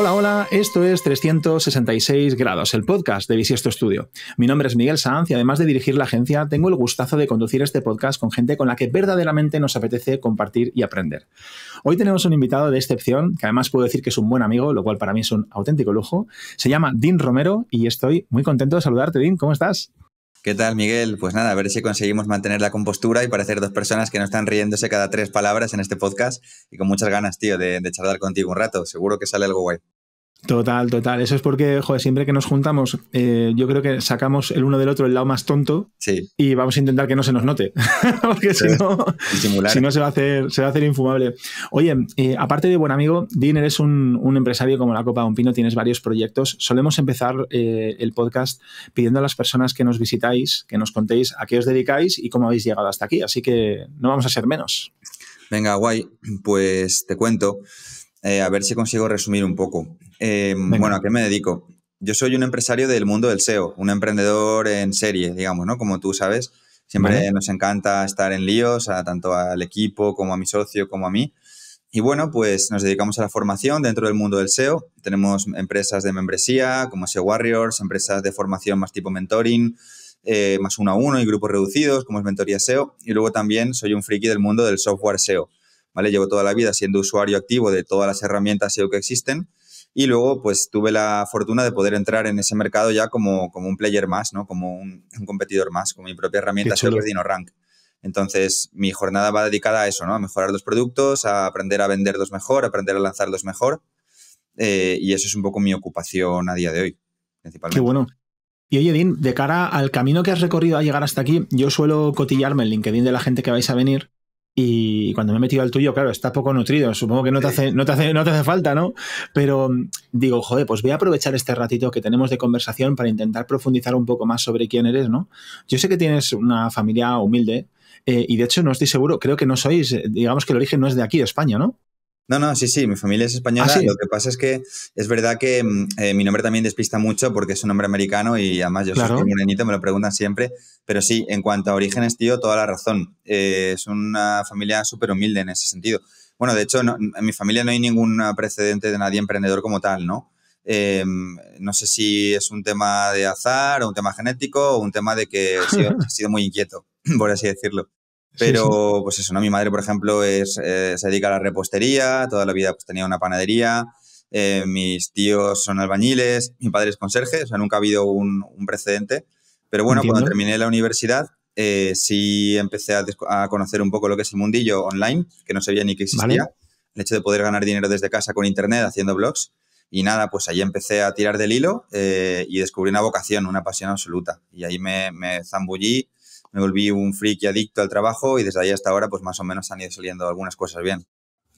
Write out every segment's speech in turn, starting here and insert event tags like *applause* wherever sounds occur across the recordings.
Hola, hola, esto es 366 grados, el podcast de Visiesto Estudio. Mi nombre es Miguel Sanz y además de dirigir la agencia, tengo el gustazo de conducir este podcast con gente con la que verdaderamente nos apetece compartir y aprender. Hoy tenemos un invitado de excepción, que además puedo decir que es un buen amigo, lo cual para mí es un auténtico lujo. Se llama Dean Romero y estoy muy contento de saludarte, Dean, ¿cómo estás? ¿Qué tal, Miguel? Pues nada, a ver si conseguimos mantener la compostura y parecer dos personas que no están riéndose cada tres palabras en este podcast y con muchas ganas, tío, de, charlar contigo un rato. Seguro que sale algo guay. Total, total. Eso es porque, joder, siempre que nos juntamos, eh, yo creo que sacamos el uno del otro el lado más tonto y vamos a intentar que no se nos note. *laughs* porque si no, se va a hacer, se va a hacer infumable. Oye, eh, aparte de buen amigo, Dean, eres un, empresario como la Copa de un Pino, tienes varios proyectos. Solemos empezar eh, el podcast pidiendo a las personas que nos visitáis, que nos contéis a qué os dedicáis y cómo habéis llegado hasta aquí. Así que no vamos a ser menos. Venga, guay. Pues te cuento. Eh, a ver si consigo resumir un poco. Eh, bueno, ¿a qué me dedico? Yo soy un empresario del mundo del SEO, un emprendedor en serie, digamos, ¿no? Como tú sabes, siempre nos encanta estar en líos, tanto al equipo como a mi socio como a mí. Y bueno, pues nos dedicamos a la formación dentro del mundo del SEO. Tenemos empresas de membresía como SEO Warriors, empresas de formación más tipo mentoring, eh, más uno a uno y grupos reducidos como es Mentoría SEO. Y luego también soy un friki del mundo del software SEO. ¿vale? Llevo toda la vida siendo usuario activo de todas las herramientas SEO que existen y luego pues tuve la fortuna de poder entrar en ese mercado ya como, como un player más, ¿no? Como un, competidor más, con mi propia herramienta SEO Dino rank Entonces, mi jornada va dedicada a eso, ¿no? A mejorar los productos, a aprender a venderlos mejor, a aprender a lanzarlos mejor. Eh, y eso es un poco mi ocupación a día de hoy, principalmente. Qué bueno. Y oye, Din, de cara al camino que has recorrido a llegar hasta aquí, yo suelo cotillarme el LinkedIn de la gente que vais a venir y cuando me he metido al tuyo, claro, está poco nutrido. Supongo que no te hace, no te hace, no te hace falta, ¿no? Pero mm, digo, joder, pues voy a aprovechar este ratito que tenemos de conversación para intentar profundizar un poco más sobre quién eres, ¿no? Yo sé que tienes una familia humilde, eh, y de hecho, no estoy seguro, creo que no sois, eh, digamos que el origen no es de aquí, de España, ¿no? No, no, sí, sí, mi familia es española. ¿Ah, lo que pasa es que es verdad que mm, eh, mi nombre también despista mucho porque es un nombre americano y además yo soy soy morenito, me lo preguntan siempre. Pero sí, en cuanto a orígenes, tío, toda la razón. Eh, es una familia súper humilde en ese sentido. Bueno, de hecho, en mi familia no hay ningún precedente de nadie emprendedor como tal, ¿no? Em, no sé si es un tema de azar o un tema genético o un tema de que *laughs* he sido muy inquieto, por así decirlo. Pero, pues eso, ¿no? Mi madre, por ejemplo, es, eh, se dedica a la repostería, toda la vida pues, tenía una panadería, eh, mis tíos son albañiles, mi padre es conserje, o sea, nunca ha habido un, precedente. Pero bueno, cuando terminé la universidad, eh, sí empecé a, conocer un poco lo que es el mundillo online, que no sabía ni que existía. El hecho de poder ganar dinero desde casa con internet haciendo blogs. Y nada, pues ahí empecé a tirar del hilo y descubrí una vocación, una pasión absoluta. Y ahí me zambullí me volví un friki adicto al trabajo y desde ahí hasta ahora pues más o menos han ido saliendo algunas cosas bien.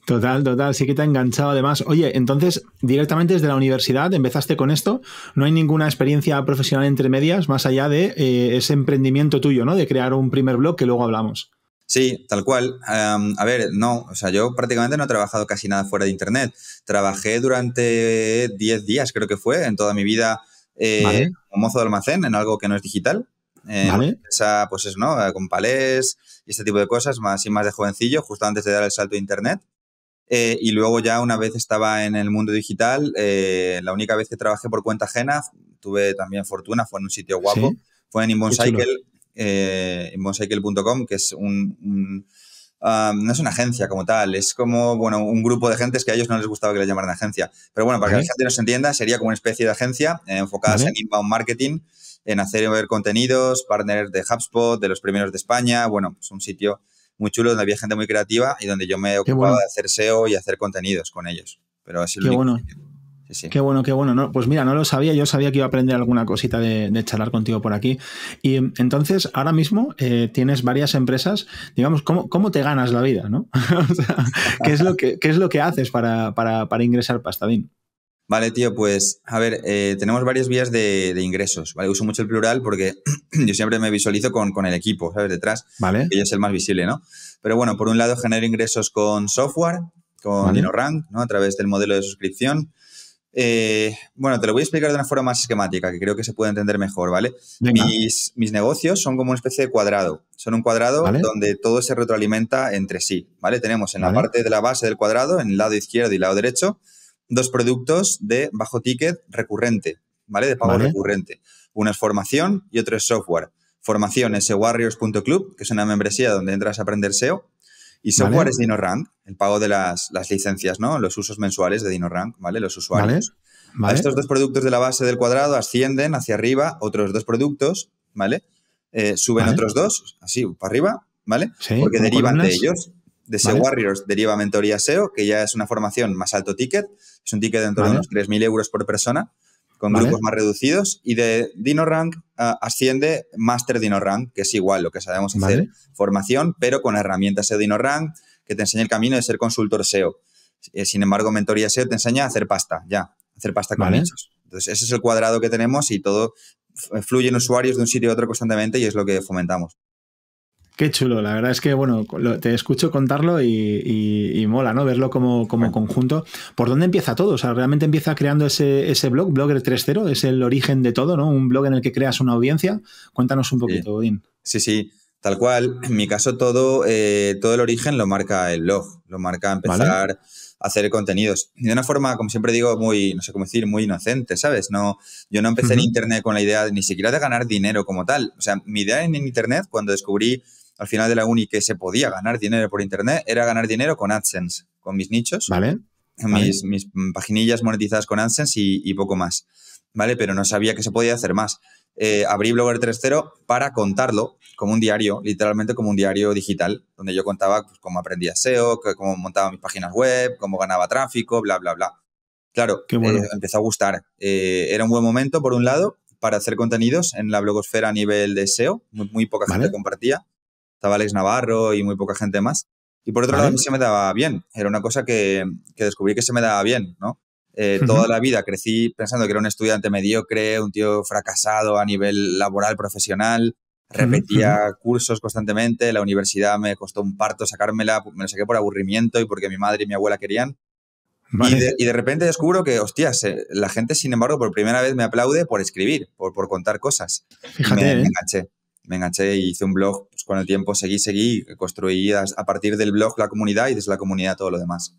Total, total, sí que te ha enganchado además. Oye, entonces, directamente desde la universidad empezaste con esto, no hay ninguna experiencia profesional entre medias más allá de eh, ese emprendimiento tuyo, ¿no? De crear un primer blog que luego hablamos. Sí, tal cual. a ver, no, o sea, yo prácticamente no he trabajado casi nada fuera de Internet. Trabajé durante 10 días, creo que fue, en toda mi vida eh, como mozo de almacén en algo que no es digital. Eh, pues, pues eso, ¿no? Eh, con palés y este tipo de cosas, más y más de jovencillo, justo antes de dar el salto a Internet. Eh, y luego ya una vez estaba en el mundo digital, eh, la única vez que trabajé por cuenta ajena, tuve también fortuna, fue en un sitio guapo, fue en Inboncycle, que es un, ah, no es una agencia como tal, es como, bueno, un grupo de gentes que a ellos no les gustaba que le llamaran agencia. Pero bueno, para que la gente nos entienda, sería como una especie de agencia enfocada en inbound marketing en hacer y contenidos, partners de HubSpot, de los primeros de España. Bueno, es pues un sitio muy chulo donde había gente muy creativa y donde yo me ocupaba ocupado de hacer SEO y hacer contenidos con ellos. Pero así Qué bueno. Qué bueno, qué bueno. No, pues mira, no lo sabía. Yo sabía que iba a aprender alguna cosita de, charlar contigo por aquí. Y em, entonces, ahora mismo eh, tienes varias empresas. Digamos, ¿cómo, ¿cómo, te ganas la vida? ¿no? *laughs* ¿qué, es lo que, qué es lo que haces para, para, para ingresar pastadín? Vale, tío, pues a ver, eh, tenemos varias vías de, ingresos, ¿vale? Uso mucho el plural porque *clears throat* yo siempre me visualizo con, el equipo, ¿sabes? Detrás, ¿vale? Que es el más visible, ¿no? Pero bueno, por un lado genero ingresos con software, con ¿Vale? ¿no? A través del modelo de suscripción. Eh, bueno, te lo voy a explicar de una forma más esquemática, que creo que se puede entender mejor, ¿vale? Mis, negocios son como una especie de cuadrado. Son un cuadrado donde todo se retroalimenta entre sí, ¿vale? Tenemos en la parte de la base del cuadrado, en el lado izquierdo y el lado derecho, dos productos de bajo ticket recurrente, ¿vale? De pago recurrente. Una es formación y otro es software. Formación es warriors.club, que es una membresía donde entras a aprender SEO. Y software es DinoRank, el pago de las, licencias, ¿no? Los usos mensuales de DinoRank, ¿vale? Los usuarios. Estos dos productos de la base del cuadrado ascienden hacia arriba otros dos productos, ¿vale? Eh, suben otros dos, así, para arriba, ¿vale? Sí, Porque derivan de ellos de SEO Warriors deriva Mentoría SEO, que ya es una formación más alto ticket, es un ticket de unos 3.000 euros por persona, con grupos más reducidos, y de DinoRank ah, asciende Master DinoRank, que es igual lo que sabemos hacer, formación, pero con herramientas Dino DinoRank, que te enseña el camino de ser consultor SEO. Eh, sin embargo, Mentoría SEO te enseña a hacer pasta, ya, hacer pasta con nichos. Entonces, ese es el cuadrado que tenemos y todo en usuarios de un sitio a otro constantemente y es lo que fomentamos. Qué chulo, la verdad es que, bueno, te escucho contarlo y, mola, ¿no? Verlo como, como conjunto. ¿Por dónde empieza todo? O sea, realmente empieza creando ese, ese blog, Blogger 3.0, es el origen de todo, ¿no? Un blog en el que creas una audiencia. Cuéntanos un poquito, Odín. Sí. sí, tal cual. En mi caso, todo, eh, todo el origen lo marca el blog, lo marca empezar a hacer contenidos. Y de una forma, como siempre digo, muy, no sé cómo decir, muy inocente, ¿sabes? No, yo no empecé en Internet con la idea ni siquiera de ganar dinero como tal. O sea, mi idea en Internet, cuando descubrí al final de la uni que se podía ganar dinero por internet era ganar dinero con AdSense, con mis nichos. Mis, paginillas monetizadas con AdSense y, poco más. ¿Vale? Pero no sabía que se podía hacer más. Eh, abrí Blogger 3.0 para contarlo como un diario, literalmente como un diario digital, donde yo contaba pues, cómo aprendía SEO, cómo montaba mis páginas web, cómo ganaba tráfico, bla, bla, bla. Claro, eh, empezó a gustar. Eh, era un buen momento, por un lado, para hacer contenidos en la blogosfera a nivel de SEO. Muy, poca gente compartía estaba Alex Navarro y muy poca gente más. Y por otro lado, a mí se me daba bien. Era una cosa que, descubrí que se me daba bien, ¿no? Eh, toda la vida crecí pensando que era un estudiante mediocre, un tío fracasado a nivel laboral, profesional. Repetía cursos constantemente. La universidad me costó un parto sacármela. Me lo saqué por aburrimiento y porque mi madre y mi abuela querían. Y, de, repente descubro que, hostias, eh, la gente, sin embargo, por primera vez me aplaude por escribir, por, contar cosas. Fíjate. me ¿eh? enganché me enganché y hice un blog, pues con el tiempo seguí, seguí, construí a, partir del blog la comunidad y desde la comunidad todo lo demás.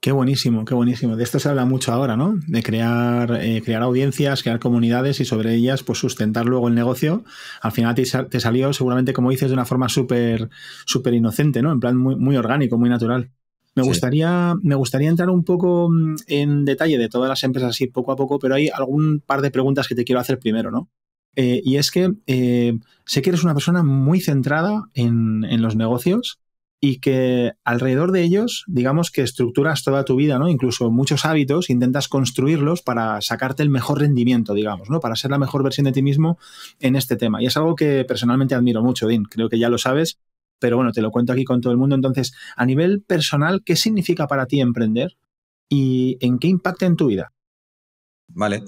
Qué buenísimo, qué buenísimo. De esto se habla mucho ahora, ¿no? De crear, eh, crear audiencias, crear comunidades y sobre ellas, pues sustentar luego el negocio. Al final te, salió, seguramente, como dices, de una forma súper, súper inocente, ¿no? En plan muy, muy orgánico, muy natural. Me gustaría, me gustaría entrar un poco mm, en detalle de todas las empresas así poco a poco, pero hay algún par de preguntas que te quiero hacer primero, ¿no? Eh, y es que eh, sé que eres una persona muy centrada en, en, los negocios y que alrededor de ellos, digamos que estructuras toda tu vida, ¿no? Incluso muchos hábitos, intentas construirlos para sacarte el mejor rendimiento, digamos, ¿no? Para ser la mejor versión de ti mismo en este tema. Y es algo que personalmente admiro mucho, Dean. Creo que ya lo sabes, pero bueno, te lo cuento aquí con todo el mundo. Entonces, a nivel personal, ¿qué significa para ti emprender y en qué impacta en tu vida? Vale.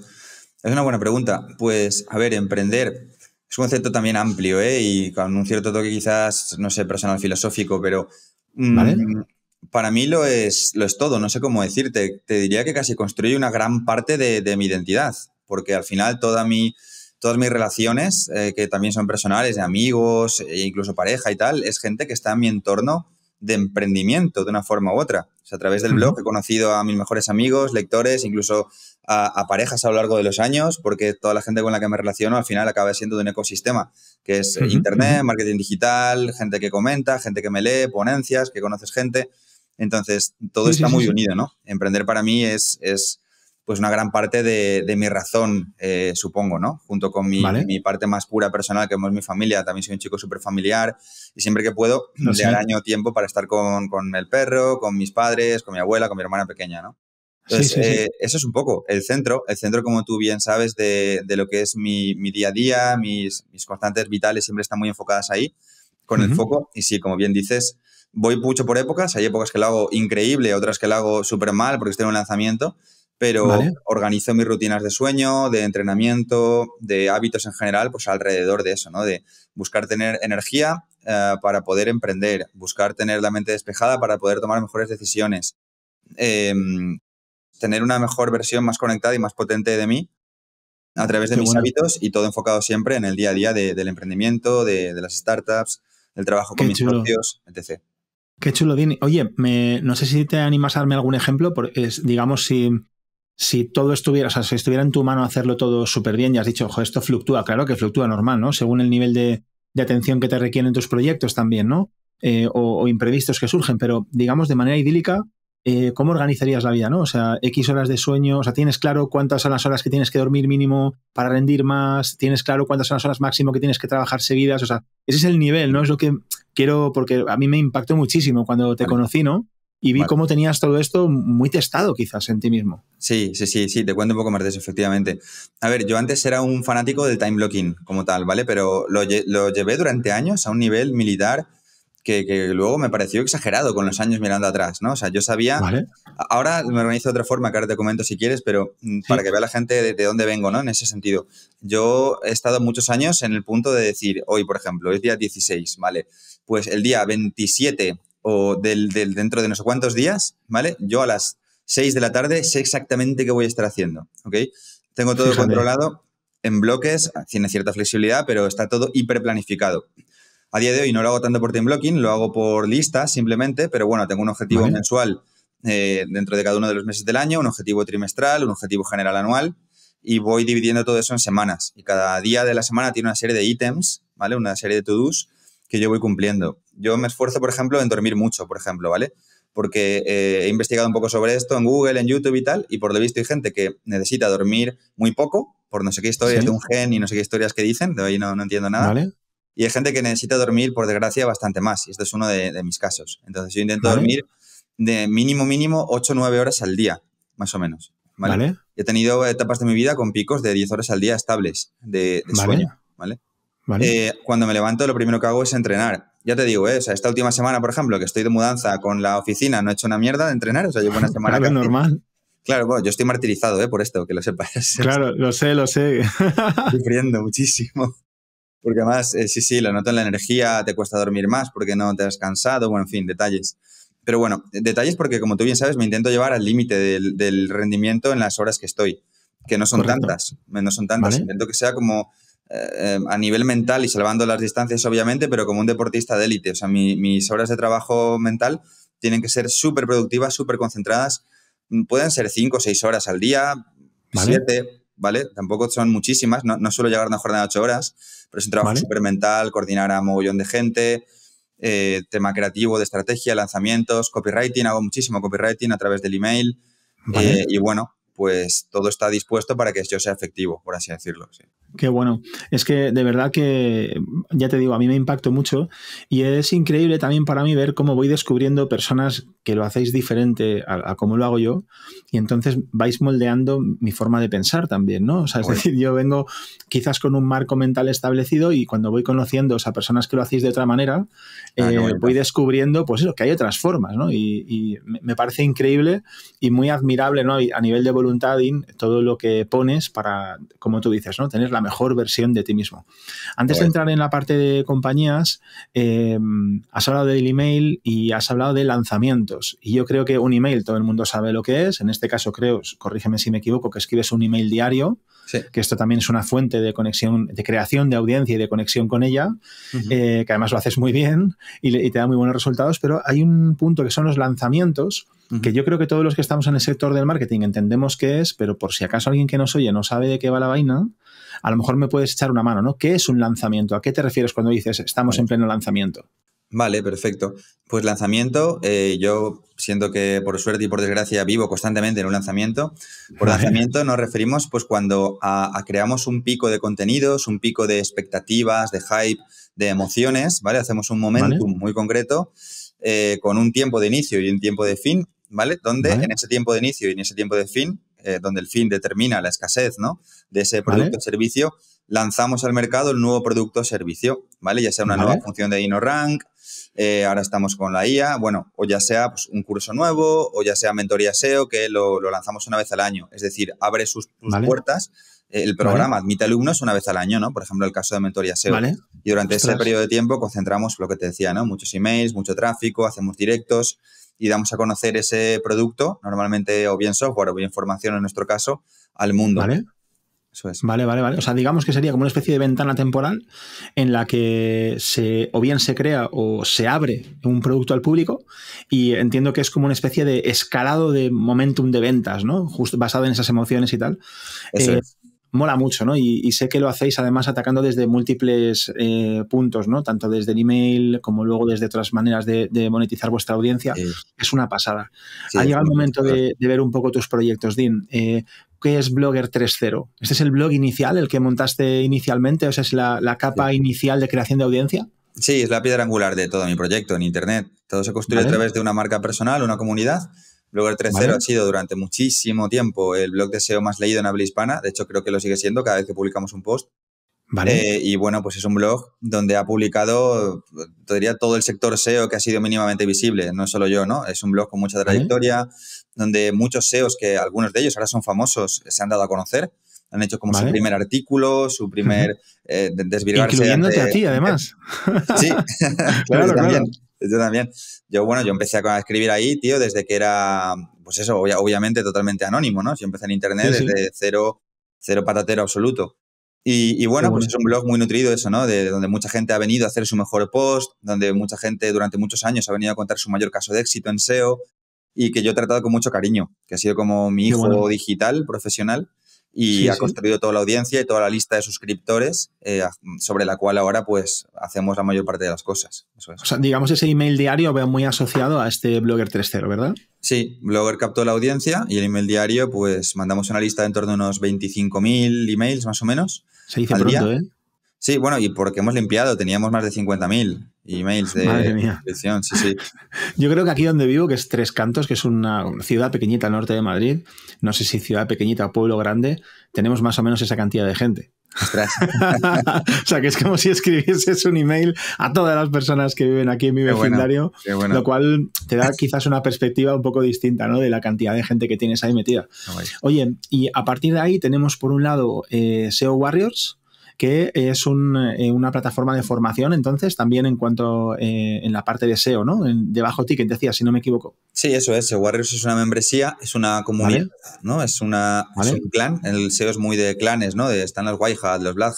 Es una buena pregunta. Pues, a ver, emprender es un concepto también amplio, ¿eh? Y con un cierto toque quizás, no sé, personal filosófico, pero mm, para mí lo es, lo es todo, no sé cómo decirte. Te diría que casi construye una gran parte de, mi identidad, porque al final toda mi, todas mis relaciones, eh, que también son personales, de amigos, e incluso pareja y tal, es gente que está en mi entorno de emprendimiento de una forma u otra. O sea, a través del blog he conocido a mis mejores amigos, lectores, incluso a, parejas a lo largo de los años, porque toda la gente con la que me relaciono al final acaba siendo de un ecosistema, que es Internet, marketing digital, gente que comenta, gente que me lee, ponencias, que conoces gente. Entonces, todo está muy unido, ¿no? Emprender para mí es, es pues una gran parte de, mi razón, eh, supongo, ¿no? Junto con mi, mi, parte más pura personal, que es mi familia. También soy un chico súper familiar y siempre que puedo no *clears throat* le o tiempo para estar con, con, el perro, con mis padres, con mi abuela, con mi hermana pequeña, ¿no? Eh, eso es un poco el centro, el centro, como tú bien sabes, de, lo que es mi, día a día, mis, constantes vitales siempre están muy enfocadas ahí, con el foco. Y sí, como bien dices, voy mucho por épocas. Hay épocas que lo hago increíble, otras que lo hago súper mal porque estoy en un lanzamiento pero organizo mis rutinas de sueño, de entrenamiento, de hábitos en general, pues alrededor de eso, ¿no? De buscar tener energía eh, para poder emprender, buscar tener la mente despejada para poder tomar mejores decisiones, em, tener una mejor versión más conectada y más potente de mí a través de mis hábitos y todo enfocado siempre en el día a día del emprendimiento, de, las startups, del trabajo con mis socios, etc. Qué chulo, Dini. Oye, no sé si te animas a darme algún ejemplo, porque digamos, si si todo estuviera, o sea, si estuviera en tu mano hacerlo todo súper bien, ya has dicho, ojo, esto fluctúa, claro que fluctúa normal, ¿no? Según el nivel de, atención que te requieren tus proyectos también, ¿no? Eh, o, imprevistos que surgen, pero digamos de manera idílica, eh, ¿cómo organizarías la vida, no? O sea, X horas de sueño, o sea, ¿tienes claro cuántas son las horas que tienes que dormir mínimo para rendir más? ¿Tienes claro cuántas son las horas máximo que tienes que trabajar seguidas? O sea, ese es el nivel, ¿no? Es lo que quiero, porque a mí me impactó muchísimo cuando te conocí, ¿no? y vi cómo tenías todo esto muy testado quizás en ti mismo. Sí, sí, sí, sí, te cuento un poco más de eso, efectivamente. A ver, yo antes era un fanático del time blocking como tal, ¿vale? Pero lo, llevé durante años a un nivel militar que, luego me pareció exagerado con los años mirando atrás, ¿no? O sea, yo sabía... Ahora me organizo de otra forma, que ahora te comento si quieres, pero mm, para que vea la gente de, dónde vengo, ¿no? En ese sentido. Yo he estado muchos años en el punto de decir, hoy, por ejemplo, es día 16, ¿vale? Pues el día 27 o del, dentro de no sé cuántos días, ¿vale? Yo a las 6 de la tarde sé exactamente qué voy a estar haciendo, ¿ok? Tengo todo controlado en bloques, tiene cierta flexibilidad, pero está todo hiperplanificado. A día de hoy no lo hago tanto por time blocking, lo hago por listas simplemente, pero bueno, tengo un objetivo mensual eh, dentro de cada uno de los meses del año, un objetivo trimestral, un objetivo general anual, y voy dividiendo todo eso en semanas. Y cada día de la semana tiene una serie de ítems, ¿vale? Una serie de to-dos que yo voy cumpliendo. Yo me esfuerzo, por ejemplo, en dormir mucho, por ejemplo, ¿vale? Porque eh, he investigado un poco sobre esto en Google, en YouTube y tal, y por lo visto hay gente que necesita dormir muy poco, por no sé qué historias de un gen y no sé qué historias que dicen, de ahí no, no entiendo nada. ¿Vale? Y hay gente que necesita dormir, por desgracia, bastante más, y este es uno de, mis casos. Entonces yo intento dormir de mínimo, mínimo 8 o 9 horas al día, más o menos. ¿vale? He tenido etapas de mi vida con picos de 10 horas al día estables de, de ¿Vale? sueño, ¿vale? Eh, cuando me levanto, lo primero que hago es entrenar. Ya te digo, ¿eh? esta última semana, por ejemplo, que estoy de mudanza con la oficina, no he hecho una mierda de entrenar, o sea, llevo una semana. normal. Claro, bueno, yo estoy martirizado ¿eh? por esto, que lo sepas. *laughs* Claro, lo sé, lo sé. *laughs* Sufriendo muchísimo. Porque además, eh, sí, sí, lo noto en la energía, te cuesta dormir más porque no te has cansado, bueno, en fin, detalles. Pero bueno, detalles porque, como tú bien sabes, me intento llevar al límite del, rendimiento en las horas que estoy, que no son tantas, no son tantas. Intento que sea como eh, em, a nivel mental y salvando las distancias, obviamente, pero como un deportista de élite. O sea, mis horas de trabajo mental tienen que ser súper productivas, súper concentradas. Mm, pueden ser cinco o seis horas al día, 7, ¿Vale? Tampoco son muchísimas, no, no, suelo llegar a una jornada de ocho horas, pero es un trabajo súper mental, coordinar a mogollón de gente, eh, tema creativo, de estrategia, lanzamientos, copywriting, hago muchísimo copywriting a través del email. Eh, y bueno, pues todo está dispuesto para que yo sea efectivo, por así decirlo. Sí. Qué bueno. Es que de verdad que, ya te digo, a mí me impactó mucho y es increíble también para mí ver cómo voy descubriendo personas que lo hacéis diferente a, cómo lo hago yo y entonces vais moldeando mi forma de pensar también, ¿no? O sea, es decir, yo vengo quizás con un marco mental establecido y cuando voy conociendo a personas que lo hacéis de otra manera, ah, eh, voy descubriendo, pues eso, que hay otras formas, ¿no? Y, y me parece increíble y muy admirable, ¿no? A nivel de evolución voluntad, todo lo que pones para, como tú dices, ¿no? tener la mejor versión de ti mismo. Antes de entrar en la parte de compañías, em, has hablado del email y has hablado de lanzamientos. Y yo creo que un email, todo el mundo sabe lo que es. En este caso, creo, corrígeme si me equivoco, que escribes un email diario, que esto también es una fuente de conexión, de creación de audiencia y de conexión con ella, eh, que además lo haces muy bien y te da muy buenos resultados. Pero hay un punto que son los lanzamientos que yo creo que todos los que estamos en el sector del marketing entendemos qué es, pero por si acaso alguien que nos oye no sabe de qué va la vaina, a lo mejor me puedes echar una mano, ¿no? ¿Qué es un lanzamiento? ¿A qué te refieres cuando dices estamos en pleno lanzamiento? Vale, perfecto. Pues lanzamiento, eh, yo siento que por suerte y por desgracia vivo constantemente en un lanzamiento. Por lanzamiento nos referimos pues cuando creamos un pico de contenidos, un pico de expectativas, de hype, de emociones, ¿vale? Hacemos un momentum muy concreto eh, con un tiempo de inicio y un tiempo de fin ¿vale? Donde en ese tiempo de inicio y en ese tiempo de fin, eh, donde el fin determina la escasez, ¿no? De ese producto o servicio, lanzamos al mercado el nuevo producto o servicio, ¿vale? Ya sea una nueva función de InnoRank, eh, ahora estamos con la IA, bueno, o ya sea pues, un curso nuevo, o ya sea mentoría SEO, que lo, lanzamos una vez al año. Es decir, abre sus, puertas eh, el programa admite alumnos una vez al año, ¿no? Por ejemplo, el caso de Mentoría SEO. Vale. Y durante ese periodo de tiempo concentramos lo que te decía, ¿no? Muchos emails, mucho tráfico, hacemos directos y damos a conocer ese producto, normalmente o bien software o bien formación en nuestro caso, al mundo. Vale. Eso es. Vale, vale, vale. O sea, digamos que sería como una especie de ventana temporal en la que se, o bien se crea o se abre un producto al público y entiendo que es como una especie de escalado de momentum de ventas, ¿no? Justo basado en esas emociones y tal. Eso eh, mola mucho, ¿no? Y, sé que lo hacéis además atacando desde múltiples eh, puntos, ¿no? Tanto desde el email como luego desde otras maneras de, monetizar vuestra audiencia. Es una pasada. ha llegado el momento de, ver un poco tus proyectos, Dean. Eh, ¿Qué es Blogger 3.0? ¿Este es el blog inicial, el que montaste inicialmente? ¿O sea, es la, capa inicial de creación de audiencia? Sí, es la piedra angular de todo mi proyecto en Internet. Todo se construye a través de una marca personal, una comunidad Blogger 3.0 ha sido durante muchísimo tiempo el blog de SEO más leído en habla hispana. De hecho, creo que lo sigue siendo cada vez que publicamos un post. Eh, y bueno, pues es un blog donde ha publicado, te diría, todo el sector SEO que ha sido mínimamente visible, no solo yo, ¿no? Es un blog con mucha trayectoria, donde muchos SEOs, que algunos de ellos ahora son famosos, se han dado a conocer. Han hecho como su primer artículo, su primer eh, Incluyéndote a ti, además. sí, *laughs* *laughs* claro, también yo también. Yo, bueno, yo empecé a escribir ahí, tío, desde que era, pues eso, obviamente totalmente anónimo, ¿no? Yo empecé en internet desde cero, cero patatero absoluto. Y, bueno, pues es un blog muy nutrido eso, ¿no? De donde mucha gente ha venido a hacer su mejor post, donde mucha gente durante muchos años ha venido a contar su mayor caso de éxito en SEO y que yo he tratado con mucho cariño, que ha sido como mi hijo digital, profesional y ha construido toda la audiencia y toda la lista de suscriptores eh, sobre la cual ahora pues hacemos la mayor parte de las cosas. O sea, digamos ese email diario veo muy asociado a este Blogger 3.0, ¿verdad? Sí, Blogger captó la audiencia y el email diario pues mandamos una lista de en torno a unos 25.000 emails más o menos. Se dice pronto, ¿eh? Sí, bueno, y porque hemos limpiado, teníamos más de 50.000 emails de *laughs* Yo creo que aquí donde vivo, que es Tres Cantos, que es una ciudad pequeñita al norte de Madrid, no sé si ciudad pequeñita o pueblo grande, tenemos más o menos esa cantidad de gente. *laughs* o sea, que es como si escribieses un email a todas las personas que viven aquí en mi vecindario, lo cual te da quizás una perspectiva un poco distinta ¿no? de la cantidad de gente que tienes ahí metida. Oye, y a partir de ahí tenemos por un lado eh, SEO Warriors, que es eh, una plataforma de formación, entonces, también en cuanto a eh, en la parte de SEO, ¿no? Debajo de ti ticket, decía, si no me equivoco. Sí, eso es. Warriors es una membresía, es una comunidad, ¿no? Es, una, un clan. El SEO es muy de clanes, ¿no? están los White los Black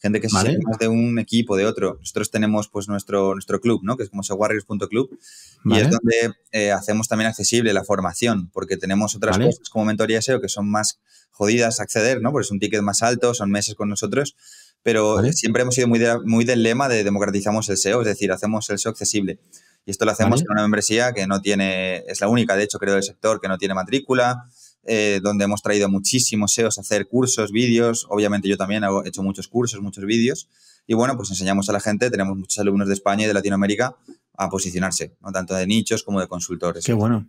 gente que ¿Vale? se más de un equipo, de otro. Nosotros tenemos pues nuestro, nuestro club, ¿no? Que es como warriors.club y es donde eh, hacemos también accesible la formación, porque tenemos otras cosas como mentoría SEO que son más jodidas acceder, ¿no? Porque es un ticket más alto, son meses con nosotros, pero eh, siempre hemos sido muy, muy del lema de democratizamos el SEO, es decir, hacemos el SEO accesible. Y esto lo hacemos con una membresía que no tiene, es la única, de hecho, creo, del sector que no tiene matrícula, eh, donde hemos traído muchísimos SEOs a hacer cursos, vídeos. Obviamente yo también he hecho muchos cursos, muchos vídeos. Y bueno, pues enseñamos a la gente, tenemos muchos alumnos de España y de Latinoamérica a posicionarse, ¿no? tanto de nichos como de consultores. Qué bueno.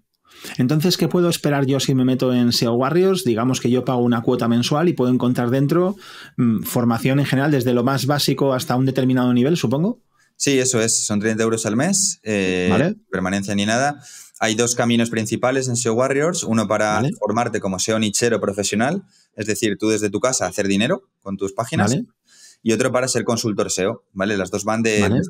Entonces, ¿qué puedo esperar yo si me meto en SEO Warriors? Digamos que yo pago una cuota mensual y puedo encontrar dentro mm, formación en general, desde lo más básico hasta un determinado nivel, supongo. Sí, eso es, son 30 euros al mes, eh, permanencia ni nada. Hay dos caminos principales en SEO Warriors. Uno para formarte como SEO nichero profesional, es decir, tú desde tu casa hacer dinero con tus páginas. Y otro para ser consultor SEO, ¿vale? Las dos van de, ¿Vale?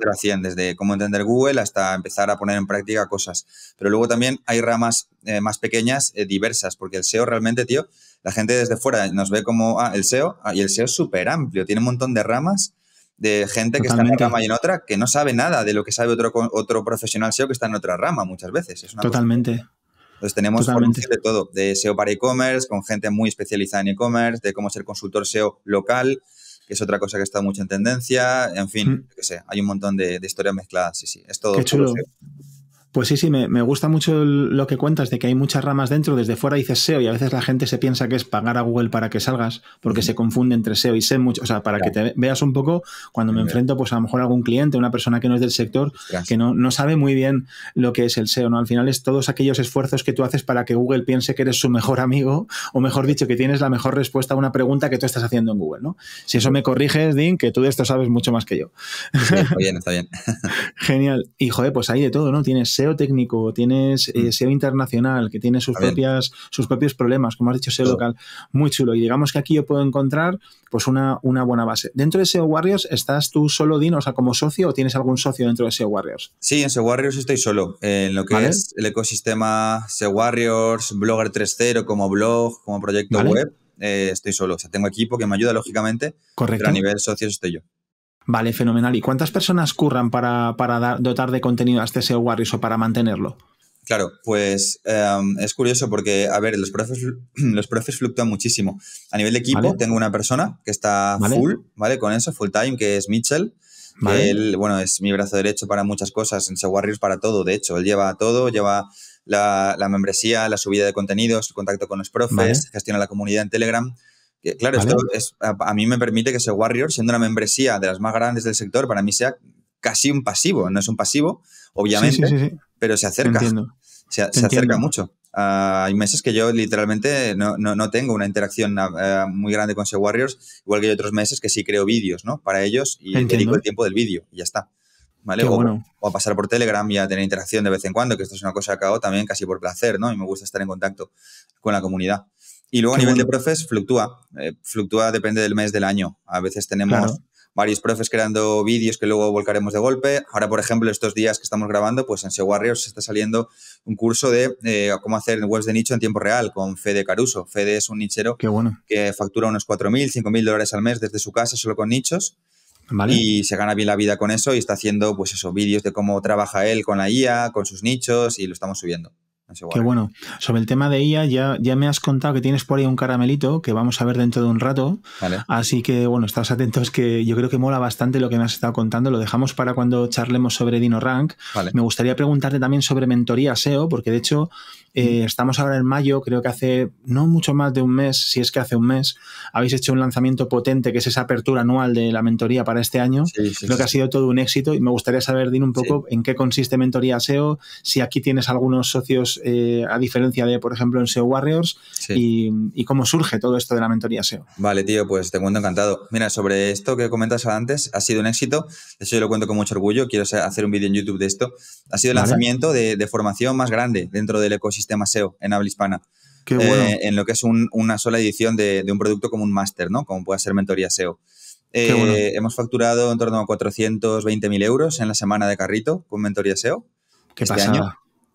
desde cómo entender Google hasta empezar a poner en práctica cosas. Pero luego también hay ramas eh, más pequeñas, eh, diversas, porque el SEO realmente, tío, la gente desde fuera nos ve como ah, el SEO, ah, y el SEO es súper amplio, tiene un montón de ramas de gente que está en una rama y en otra que no sabe nada de lo que sabe otro, otro profesional SEO que está en otra rama muchas veces. Es Totalmente. Entonces tenemos de todo, de SEO para e-commerce, con gente muy especializada en e-commerce, de cómo ser consultor SEO local, que es otra cosa que está mucho en tendencia, en fin, mm. que sé, hay un montón de, historias mezcladas, sí, sí, es todo. Pues sí, sí, me, gusta mucho lo que cuentas de que hay muchas ramas dentro, desde fuera dices SEO y a veces la gente se piensa que es pagar a Google para que salgas, porque se confunde entre SEO y SEM mucho, o sea, para que te veas un poco cuando me enfrento pues a lo mejor algún cliente, una persona que no es del sector, que no, no sabe muy bien lo que es el SEO, ¿no? Al final es todos aquellos esfuerzos que tú haces para que Google piense que eres su mejor amigo, o mejor dicho, que tienes la mejor respuesta a una pregunta que tú estás haciendo en Google, ¿no? Si eso me corriges, Dean, que tú de esto sabes mucho más que yo. está *laughs* bien, está bien. *laughs* Genial. Y joder, pues ahí de todo, ¿no? Tienes SEO técnico, tienes eh, mm. SEO internacional, que tiene sus, sus propios problemas, como has dicho, SEO local, muy chulo. Y digamos que aquí yo puedo encontrar pues una, una buena base. ¿Dentro de SEO Warriors estás tú solo, Dino, o sea, como socio, o tienes algún socio dentro de SEO Warriors? Sí, en SEO Warriors estoy solo. En lo que es el ecosistema SEO Warriors, Blogger 3.0 como blog, como proyecto web, eh, estoy solo. O sea, tengo equipo que me ayuda, lógicamente, Correcto. pero a nivel socio estoy yo. Vale, fenomenal. ¿Y cuántas personas curran para, dar, dotar de contenido a este SEO Warriors o para mantenerlo? Claro, pues em, es curioso porque, a ver, los profes, *clears throat* los profes fluctúan muchísimo. A nivel de equipo, tengo una persona que está full, ¿vale? Con eso, full time, que es Mitchell. él, bueno, es mi brazo derecho para muchas cosas, en SEO Warriors para todo, de hecho. Él lleva todo, lleva la, la membresía, la subida de contenidos, el contacto con los profes, gestiona la comunidad en Telegram claro, esto es, a, mí me permite que ese Warrior, siendo una membresía de las más grandes del sector, para mí sea casi un pasivo. No es un pasivo, obviamente, pero se acerca. Se, acerca mucho. Ah, hay meses que yo literalmente no, tengo una interacción ah, ah, muy grande con Se Warriors, igual que hay otros meses que sí creo vídeos ¿no? para ellos y dedico el tiempo del vídeo y ya está. ¿Vale? O, a pasar por Telegram y a tener interacción de vez en cuando, que esto es una cosa que hago también casi por placer, ¿no? Y me gusta estar en contacto con la comunidad. Y luego a nivel de profes fluctúa, eh, fluctúa depende del mes del año. A veces tenemos varios profes creando vídeos que luego volcaremos de golpe. Ahora, por ejemplo, estos días que estamos grabando, pues en Seguarrios está saliendo un curso de eh, cómo hacer webs de nicho en tiempo real con Fede Caruso. Fede es un nichero que factura unos 4.000, 5.000 dólares al mes desde su casa solo con nichos. Y se gana bien la vida con eso y está haciendo, pues esos vídeos de cómo trabaja él con la IA, con sus nichos y lo estamos subiendo. Qué bueno. Sobre el tema de IA, ya, ya me has contado que tienes por ahí un caramelito que vamos a ver dentro de un rato. Así que, bueno, estás atentos que yo creo que mola bastante lo que me has estado contando. Lo dejamos para cuando charlemos sobre Dino Rank Me gustaría preguntarte también sobre mentoría SEO, porque de hecho eh, mm. estamos ahora en mayo, creo que hace no mucho más de un mes, si es que hace un mes, habéis hecho un lanzamiento potente que es esa apertura anual de la mentoría para este año. creo que ha sido todo un éxito y me gustaría saber, Din, un poco en qué consiste Mentoría SEO, si aquí tienes algunos socios eh, a diferencia de, por ejemplo, en SEO Warriors y, cómo surge todo esto de la mentoría SEO. Vale, tío, pues te cuento encantado. Mira, sobre esto que comentas antes, ha sido un éxito. eso yo lo cuento con mucho orgullo. Quiero hacer un vídeo en YouTube de esto. Ha sido el lanzamiento de, de formación más grande dentro del ecosistema sistema SEO en habla hispana. Eh, en lo que es una sola edición de, un producto como un máster, ¿no? Como puede ser mentoría SEO. Eh, hemos facturado en torno a 420.000 euros en la semana de carrito con mentoría SEO. Qué este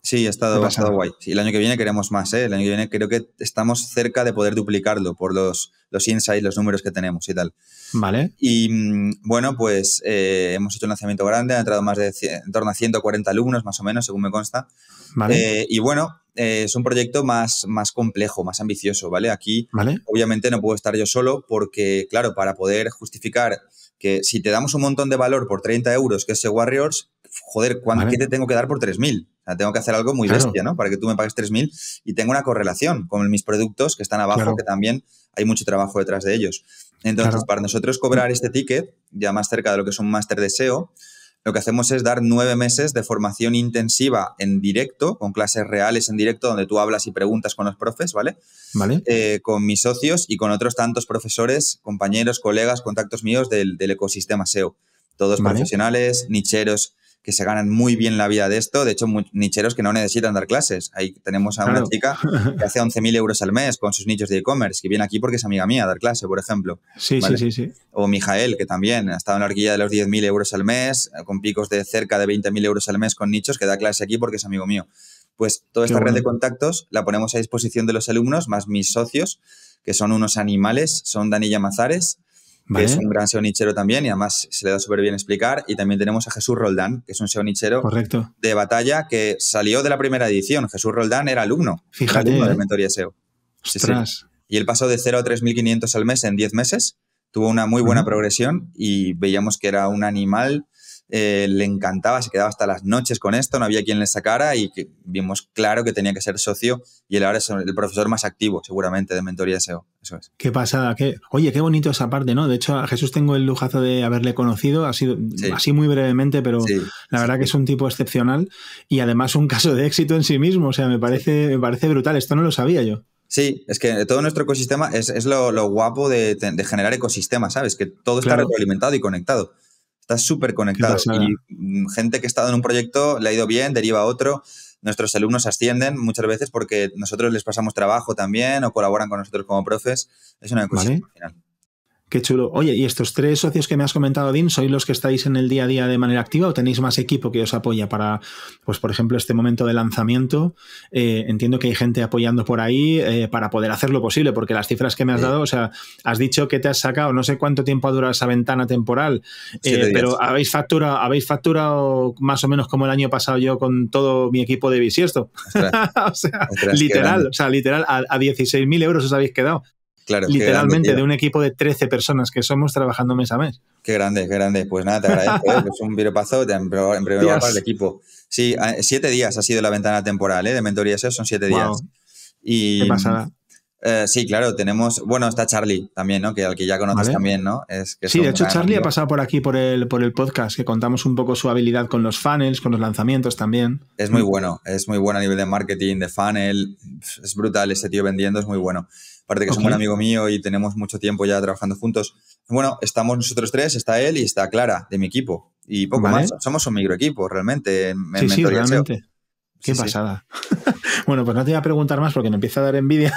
Sí, ha estado, ha guay. Y el año que viene queremos más, ¿eh? El año que viene creo que estamos cerca de poder duplicarlo por los, los insights, los números que tenemos y tal. Vale. Y mm, bueno, pues eh, hemos hecho un lanzamiento grande, han entrado más de en torno a 140 alumnos, más o menos, según me consta. Vale. Eh, y bueno, es un proyecto más, más complejo, más ambicioso, ¿vale? Aquí, ¿Vale? obviamente, no puedo estar yo solo porque, claro, para poder justificar que si te damos un montón de valor por 30 euros, que es ese Warriors, joder, ¿cuánto, te tengo que dar por 3.000? tengo que hacer algo muy bestia, ¿no? Para que tú me pagues 3.000 y tengo una correlación con mis productos que están abajo, que también hay mucho trabajo detrás de ellos. Entonces, para nosotros cobrar este ticket, ya más cerca de lo que es un máster de SEO, lo que hacemos es dar nueve meses de formación intensiva en directo, con clases reales en directo, donde tú hablas y preguntas con los profes, ¿vale? Vale. Eh, con mis socios y con otros tantos profesores, compañeros, colegas, contactos míos del, ecosistema SEO. Todos profesionales, nicheros que se ganan muy bien la vida de esto. De hecho, nicheros que no necesitan dar clases. Ahí tenemos a una chica *laughs* que hace 11.000 euros al mes con sus nichos de e-commerce, que viene aquí porque es amiga mía a dar clase, por ejemplo. Sí, sí, sí, sí, O Mijael, que también ha estado en la horquilla de los 10.000 euros al mes, eh, con picos de cerca de 20.000 euros al mes con nichos, que da clase aquí porque es amigo mío. Pues toda esta red de contactos la ponemos a disposición de los alumnos, más mis socios, que son unos animales, son Danilla Mazares, que es un gran seo nichero también y además se le da súper bien explicar. Y también tenemos a Jesús Roldán, que es un seo Correcto. de batalla que salió de la primera edición. Jesús Roldán era alumno, Fíjate, alumno de eh. Mentoría SEO. Sí, sí. Y él pasó de 0 a 3.500 al mes en 10 meses, tuvo una muy buena progresión y veíamos que era un animal eh, le encantaba, se quedaba hasta las noches con esto, no había quien le sacara y vimos claro que tenía que ser socio y él ahora es el profesor más activo seguramente de mentoría SEO. Eso es. Qué pasada, qué, oye, qué bonito esa parte, ¿no? De hecho, a Jesús tengo el lujazo de haberle conocido, ha sido así muy brevemente, pero la verdad que es un tipo excepcional y además un caso de éxito en sí mismo, o sea, me parece, me parece brutal, esto no lo sabía yo. Sí, es que todo nuestro ecosistema es, es lo, lo, guapo de, de, generar ecosistemas, ¿sabes? Que todo está retroalimentado y conectado. Está súper conectado. Y mm, gente que ha estado en un proyecto le ha ido bien, deriva a otro. Nuestros alumnos ascienden muchas veces porque nosotros les pasamos trabajo también o colaboran con nosotros como profes. Es una cosa ¿Vale? Qué chulo. Oye, ¿y estos tres socios que me has comentado, Dean, sois los que estáis en el día a día de manera activa o tenéis más equipo que os apoya para, pues, por ejemplo, este momento de lanzamiento? Eh, entiendo que hay gente apoyando por ahí eh, para poder hacer lo posible, porque las cifras que me has dado, o sea, has dicho que te has sacado, no sé cuánto tiempo ha durado esa ventana temporal, eh, pero habéis facturado, habéis facturado más o menos como el año pasado yo con todo mi equipo de bisiesto. *laughs* o sea, literal, o sea, literal, a, a 16.000 euros os habéis quedado literalmente de un equipo de 13 personas que somos trabajando mes a mes. Qué grande, qué grande. Pues nada, te agradezco. ¿eh? es pues un viropazo en, primer lugar para el equipo. Sí, ah, siete días ha sido la ventana temporal ¿eh? de eso son siete días. Y, qué pasada. Eh, sí, claro, tenemos, bueno, está Charlie también, ¿no? Que al que ya conoces también, ¿no? sí, de hecho Charlie ha pasado por aquí por el, por el podcast, que contamos un poco su habilidad con los funnels, con los lanzamientos también. Es muy bueno, es muy bueno a nivel de marketing, de funnel, es brutal, ese tío vendiendo es muy bueno aparte que es un buen amigo mío y tenemos mucho tiempo ya trabajando juntos. Bueno, estamos nosotros tres, está él y está Clara, de mi equipo. Y poco más, somos un microequipo realmente. sí, sí, realmente. Qué pasada. *laughs* bueno, pues no te voy a preguntar más porque me empieza a dar envidia.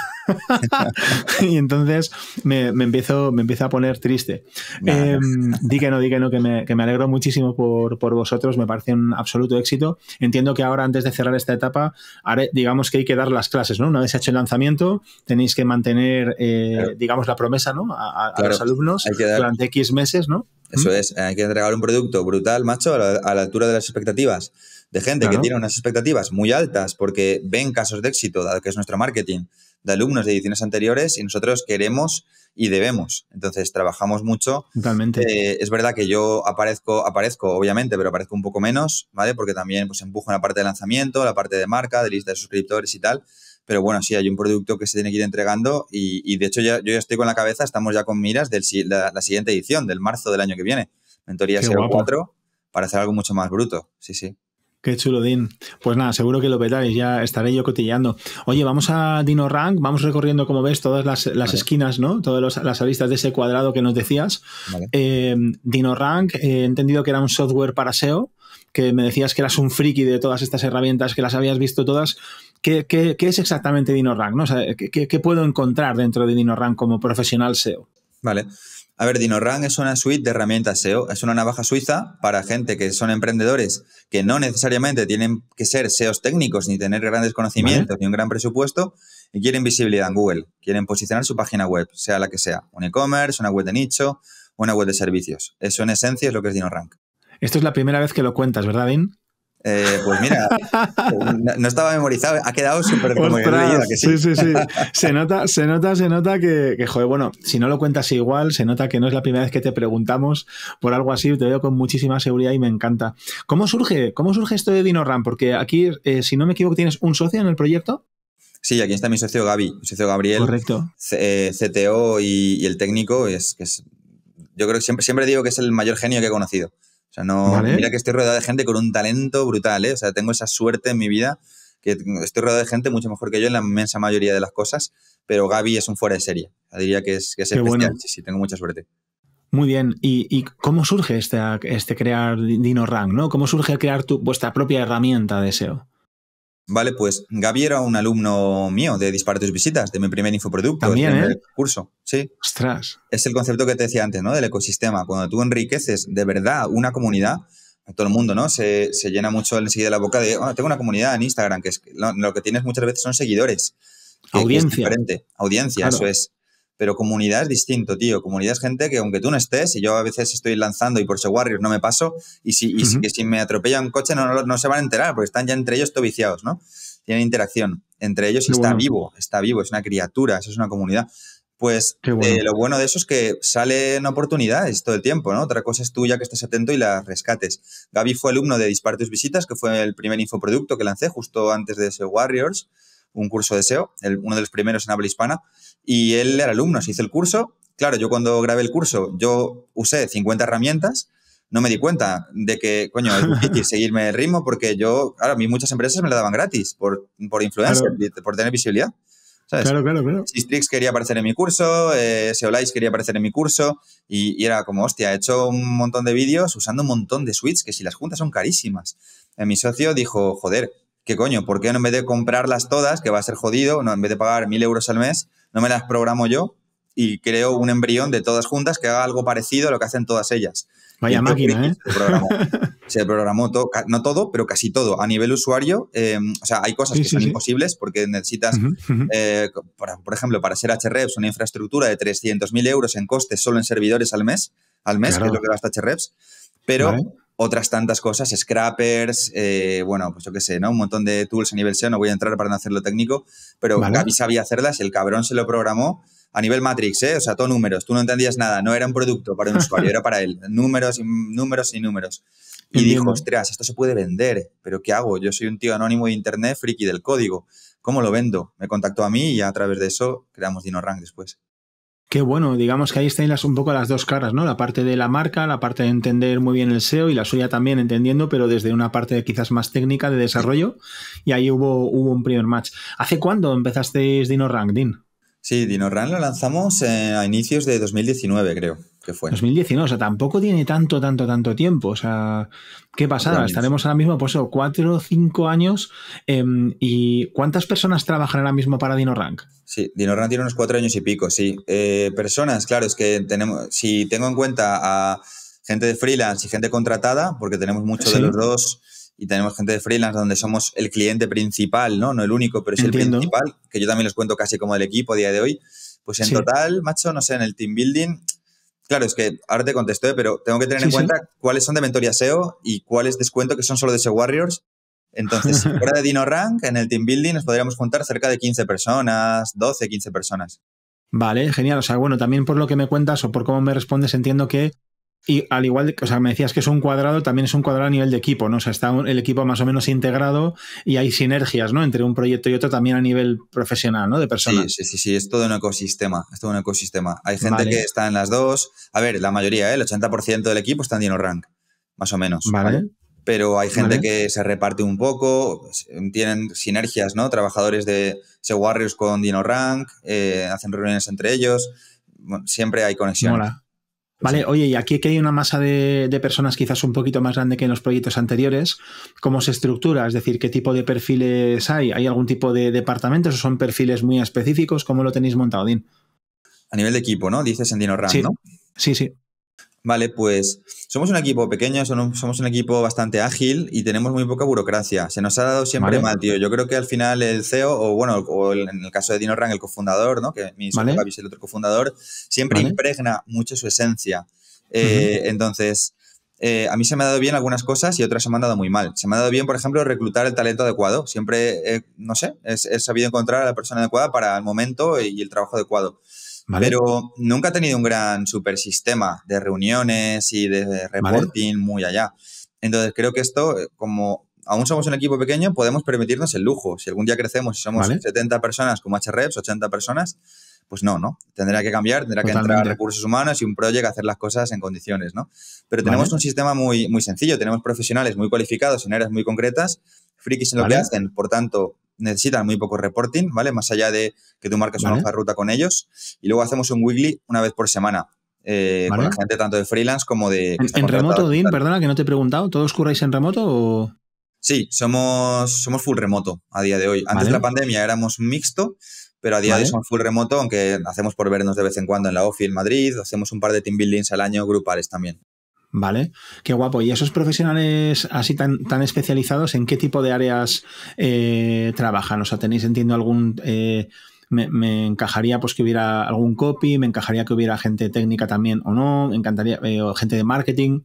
*laughs* y entonces me, empiezo, me empieza a poner triste. Eh, di que no, di que no, que me, que me alegro muchísimo por, vosotros. Me parece un absoluto éxito. Entiendo que ahora, antes de cerrar esta etapa, haré, digamos que hay que dar las clases, ¿no? Una vez hecho el lanzamiento, tenéis que mantener, eh, digamos, la promesa, ¿no? A, los alumnos durante X meses, ¿no? Eso ¿Mm? es, hay que entregar un producto brutal, macho, a la altura de las expectativas de gente que tiene unas expectativas muy altas porque ven casos de éxito, dado que es nuestro marketing, de alumnos de ediciones anteriores y nosotros queremos y debemos. Entonces, trabajamos mucho. Totalmente. Eh, es verdad que yo aparezco, aparezco, obviamente, pero aparezco un poco menos, ¿vale? Porque también pues, empujo en la parte de lanzamiento, la parte de marca, de lista de suscriptores y tal. Pero bueno, sí, hay un producto que se tiene que ir entregando y, de hecho ya, yo ya estoy con la cabeza, estamos ya con miras de la, siguiente edición, del marzo del año que viene. Mentoría 04, para hacer algo mucho más bruto. Sí, sí. Qué chulo, Din. Pues nada, seguro que lo petáis, ya estaré yo cotillando. Oye, vamos a Dino Rank, vamos recorriendo, como ves, todas las, esquinas, ¿no? Todas las aristas de ese cuadrado que nos decías. Eh, Dino Rank, eh, he entendido que era un software para SEO, que me decías que eras un friki de todas estas herramientas, que las habías visto todas. ¿Qué, es exactamente Dino Rank? ¿no? ¿qué, ¿qué, puedo encontrar dentro de Dino Rank como profesional SEO? Vale. A ver, DinoRank es una suite de herramientas SEO, es una navaja suiza para gente que son emprendedores que no necesariamente tienen que ser SEOs técnicos ni tener grandes conocimientos ni un gran presupuesto y quieren visibilidad en Google, quieren posicionar su página web, sea la que sea, un e-commerce, una web de nicho, una web de servicios. Eso en esencia es lo que es DinoRank. Esto es la primera vez que lo cuentas, ¿verdad, Dean? Eh, pues mira, *laughs* eh, no estaba memorizado, ha quedado súper sí. sí, sí, *laughs* Se nota, se nota, se nota que, joder, bueno, si no lo cuentas igual, se nota que no es la primera vez que te preguntamos por algo así, te veo con muchísima seguridad y me encanta. ¿Cómo surge? ¿Cómo surge esto de DinoRAM? Porque aquí, eh, si no me equivoco, tienes un socio en el proyecto. Sí, aquí está mi socio Gaby, socio Gabriel. CTO y, el técnico, es, yo creo que siempre, siempre digo que es el mayor genio que he conocido no, mira que estoy rodeado de gente con un talento brutal, ¿eh? O sea, tengo esa suerte en mi vida que estoy rodeado de gente mucho mejor que yo en la inmensa mayoría de las cosas, pero Gaby es un fuera de serie. Diría que es, que sí, sí, tengo mucha suerte. Muy bien, ¿Y, cómo surge este, este crear Rank, ¿no? ¿Cómo surge crear tu, vuestra propia herramienta de SEO? Vale, pues Gaby era un alumno mío de Dispara visitas, de mi primer infoproducto, También, primer ¿eh? curso. Sí. Ostras. Es el concepto que te decía antes, ¿no? Del ecosistema. Cuando tú enriqueces de verdad una comunidad, todo el mundo, ¿no? Se, llena mucho enseguida la boca de, ah, tengo una comunidad en Instagram, que es, lo, que tienes muchas veces son seguidores. audiencia. Audiencia, eso es. Pero comunidad es distinto, tío. Comunidad es gente que aunque tú no estés, y yo a veces estoy lanzando y por ser Warriors no me paso, y si, si, que si me atropella un coche no, no, se van a enterar, porque están ya entre ellos viciados, ¿no? Tienen interacción entre ellos está vivo, está vivo, es una criatura, eso es una comunidad. Pues eh, lo bueno de eso es que salen oportunidades todo el tiempo, ¿no? Otra cosa es tuya que estés atento y las rescates. Gaby fue alumno de Disparteus visitas, que fue el primer infoproducto que lancé justo antes de ese Warriors un curso de SEO, el, uno de los primeros en habla hispana, y él era alumno, se hizo el curso. Claro, yo cuando grabé el curso, yo usé 50 herramientas, no me di cuenta de que, coño, hay *laughs* que seguirme el ritmo porque yo, ahora, a mí muchas empresas me la daban gratis por, por influencer, por tener visibilidad. ¿sabes? Claro, claro, claro. Sistrix quería aparecer en mi curso, eh, e quería aparecer en mi curso y, era como, hostia, he hecho un montón de vídeos usando un montón de suites que si las juntas son carísimas. Eh, mi socio dijo, joder, ¿Qué coño, ¿por qué no en vez de comprarlas todas, que va a ser jodido, no, en vez de pagar mil euros al mes, no me las programo yo y creo un embrión de todas juntas que haga algo parecido a lo que hacen todas ellas? Vaya máquina, ¿eh? Se programó, *laughs* se programó todo, no todo, pero casi todo. A nivel usuario, em, o sea, hay cosas que son imposibles porque necesitas, eh, por, ejemplo, para ser HREPS, una infraestructura de 300.000 euros en costes solo en servidores al mes, al mes, que es lo que gasta HREPS. Pero otras tantas cosas, scrappers, eh, bueno, pues yo qué sé, ¿no? Un montón de tools a nivel SEO, no voy a entrar para no hacerlo técnico, pero ¿Vale? Gaby sabía hacerlas, el cabrón se lo programó a nivel Matrix, ¿eh? O sea, todo números, tú no entendías nada, no era un producto para un *laughs* usuario, era para él, números y números y números. Y, dijo, ostras, esto se puede vender, pero ¿qué hago? Yo soy un tío anónimo de internet, friki del código, ¿cómo lo vendo? Me contactó a mí y a través de eso creamos DinoRank después. Qué bueno, digamos que ahí están un poco las dos caras, ¿no? La parte de la marca, la parte de entender muy bien el SEO y la suya también entendiendo, pero desde una parte quizás más técnica de desarrollo. Y ahí hubo, hubo un primer match. ¿Hace cuándo empezasteis Dino Dean? Sí, Run lo lanzamos eh, a inicios de 2019, creo que fue. 2019, o sea, tampoco tiene tanto, tanto, tanto tiempo. O sea, qué pasa. Estaremos ahora mismo, pues, cuatro o cinco años. Em, ¿Y cuántas personas trabajan ahora mismo para DinoRank? Sí, DinoRank tiene unos cuatro años y pico, sí. Eh, personas, claro, es que tenemos, si tengo en cuenta a gente de freelance y gente contratada, porque tenemos muchos de los dos y tenemos gente de freelance donde somos el cliente principal, ¿no? No el único, pero es el principal, que yo también los cuento casi como el equipo a día de hoy. Pues en total, macho, no sé, en el team building, claro, es que ahora te contesté, ¿eh? pero tengo que tener en cuenta cuáles son de mentoría SEO y cuáles descuento que son solo de SEO Warriors. Entonces, fuera de Dino Rank, en el team building nos podríamos juntar cerca de 15 personas, 12, 15 personas. Vale, genial. O sea, bueno, también por lo que me cuentas o por cómo me respondes, entiendo que y al igual, que o sea, me decías que es un cuadrado, también es un cuadrado a nivel de equipo, ¿no? O sea, está el equipo más o menos integrado y hay sinergias, ¿no? Entre un proyecto y otro también a nivel profesional, ¿no? De personas. Sí, sí, sí, es todo un ecosistema, es todo un ecosistema. Hay gente que está en las dos, a ver, la mayoría, ¿eh? el 80% del equipo está en Dino Rank, más o menos. Vale. Pero hay gente que se reparte un poco, tienen sinergias, ¿no? Trabajadores de Se Warriors con Dino Rank, eh, hacen reuniones entre ellos, siempre hay conexión. Mola. Vale, oye, y aquí que hay una masa de, personas quizás un poquito más grande que en los proyectos anteriores, ¿cómo se estructura? Es decir, ¿qué tipo de perfiles hay? ¿Hay algún tipo de departamentos o son perfiles muy específicos? ¿Cómo lo tenéis montado, Din? A nivel de equipo, ¿no? Dices en Dinoram, ¿no? Sí, sí. Vale, pues somos un equipo pequeño, somos un equipo bastante ágil y tenemos muy poca burocracia. Se nos ha dado siempre mal, tío. Yo creo que al final el CEO, o bueno, o en el caso de Dino Rang, el cofundador, ¿no? Que mi vale. es el otro cofundador, siempre impregna mucho su esencia. Eh, entonces, eh, a mí se me ha dado bien algunas cosas y otras se me han dado muy mal. Se me ha dado bien, por ejemplo, reclutar el talento adecuado. Siempre, no sé, es he, sabido encontrar a la persona adecuada para el momento y el trabajo adecuado. Pero nunca ha tenido un gran super sistema de reuniones y de reporting muy allá. Entonces creo que esto, eh, como aún somos un equipo pequeño, podemos permitirnos el lujo. Si algún día crecemos y somos 70 personas como HREPS, 80 personas, pues no, ¿no? Tendrá que cambiar, tendrá que entrar recursos humanos y un proyecto, hacer las cosas en condiciones, ¿no? Pero tenemos un sistema muy, muy sencillo, tenemos profesionales muy cualificados en áreas muy concretas frikis en lo que hacen, por tanto, necesitan muy poco reporting, ¿vale? Más allá de que tú marcas una hoja de ruta con ellos. Y luego hacemos un weekly una vez por semana. Eh, con gente tanto de freelance como de. ¿En, remoto, Dean? Perdona que no te he preguntado. ¿Todos curráis en remoto o.? Sí, somos, somos full remoto a día de hoy. Antes de la pandemia éramos mixto, pero a día de hoy somos full remoto, aunque hacemos por vernos de vez en cuando en la OFI en Madrid, hacemos un par de team buildings al año grupales también. ¿Vale? Qué guapo. ¿Y esos profesionales así tan, especializados, en qué tipo de áreas eh, trabajan? O sea, tenéis, entiendo, algún... Eh, me, encajaría pues que hubiera algún copy, me encajaría que hubiera gente técnica también o no, me encantaría eh, gente de marketing.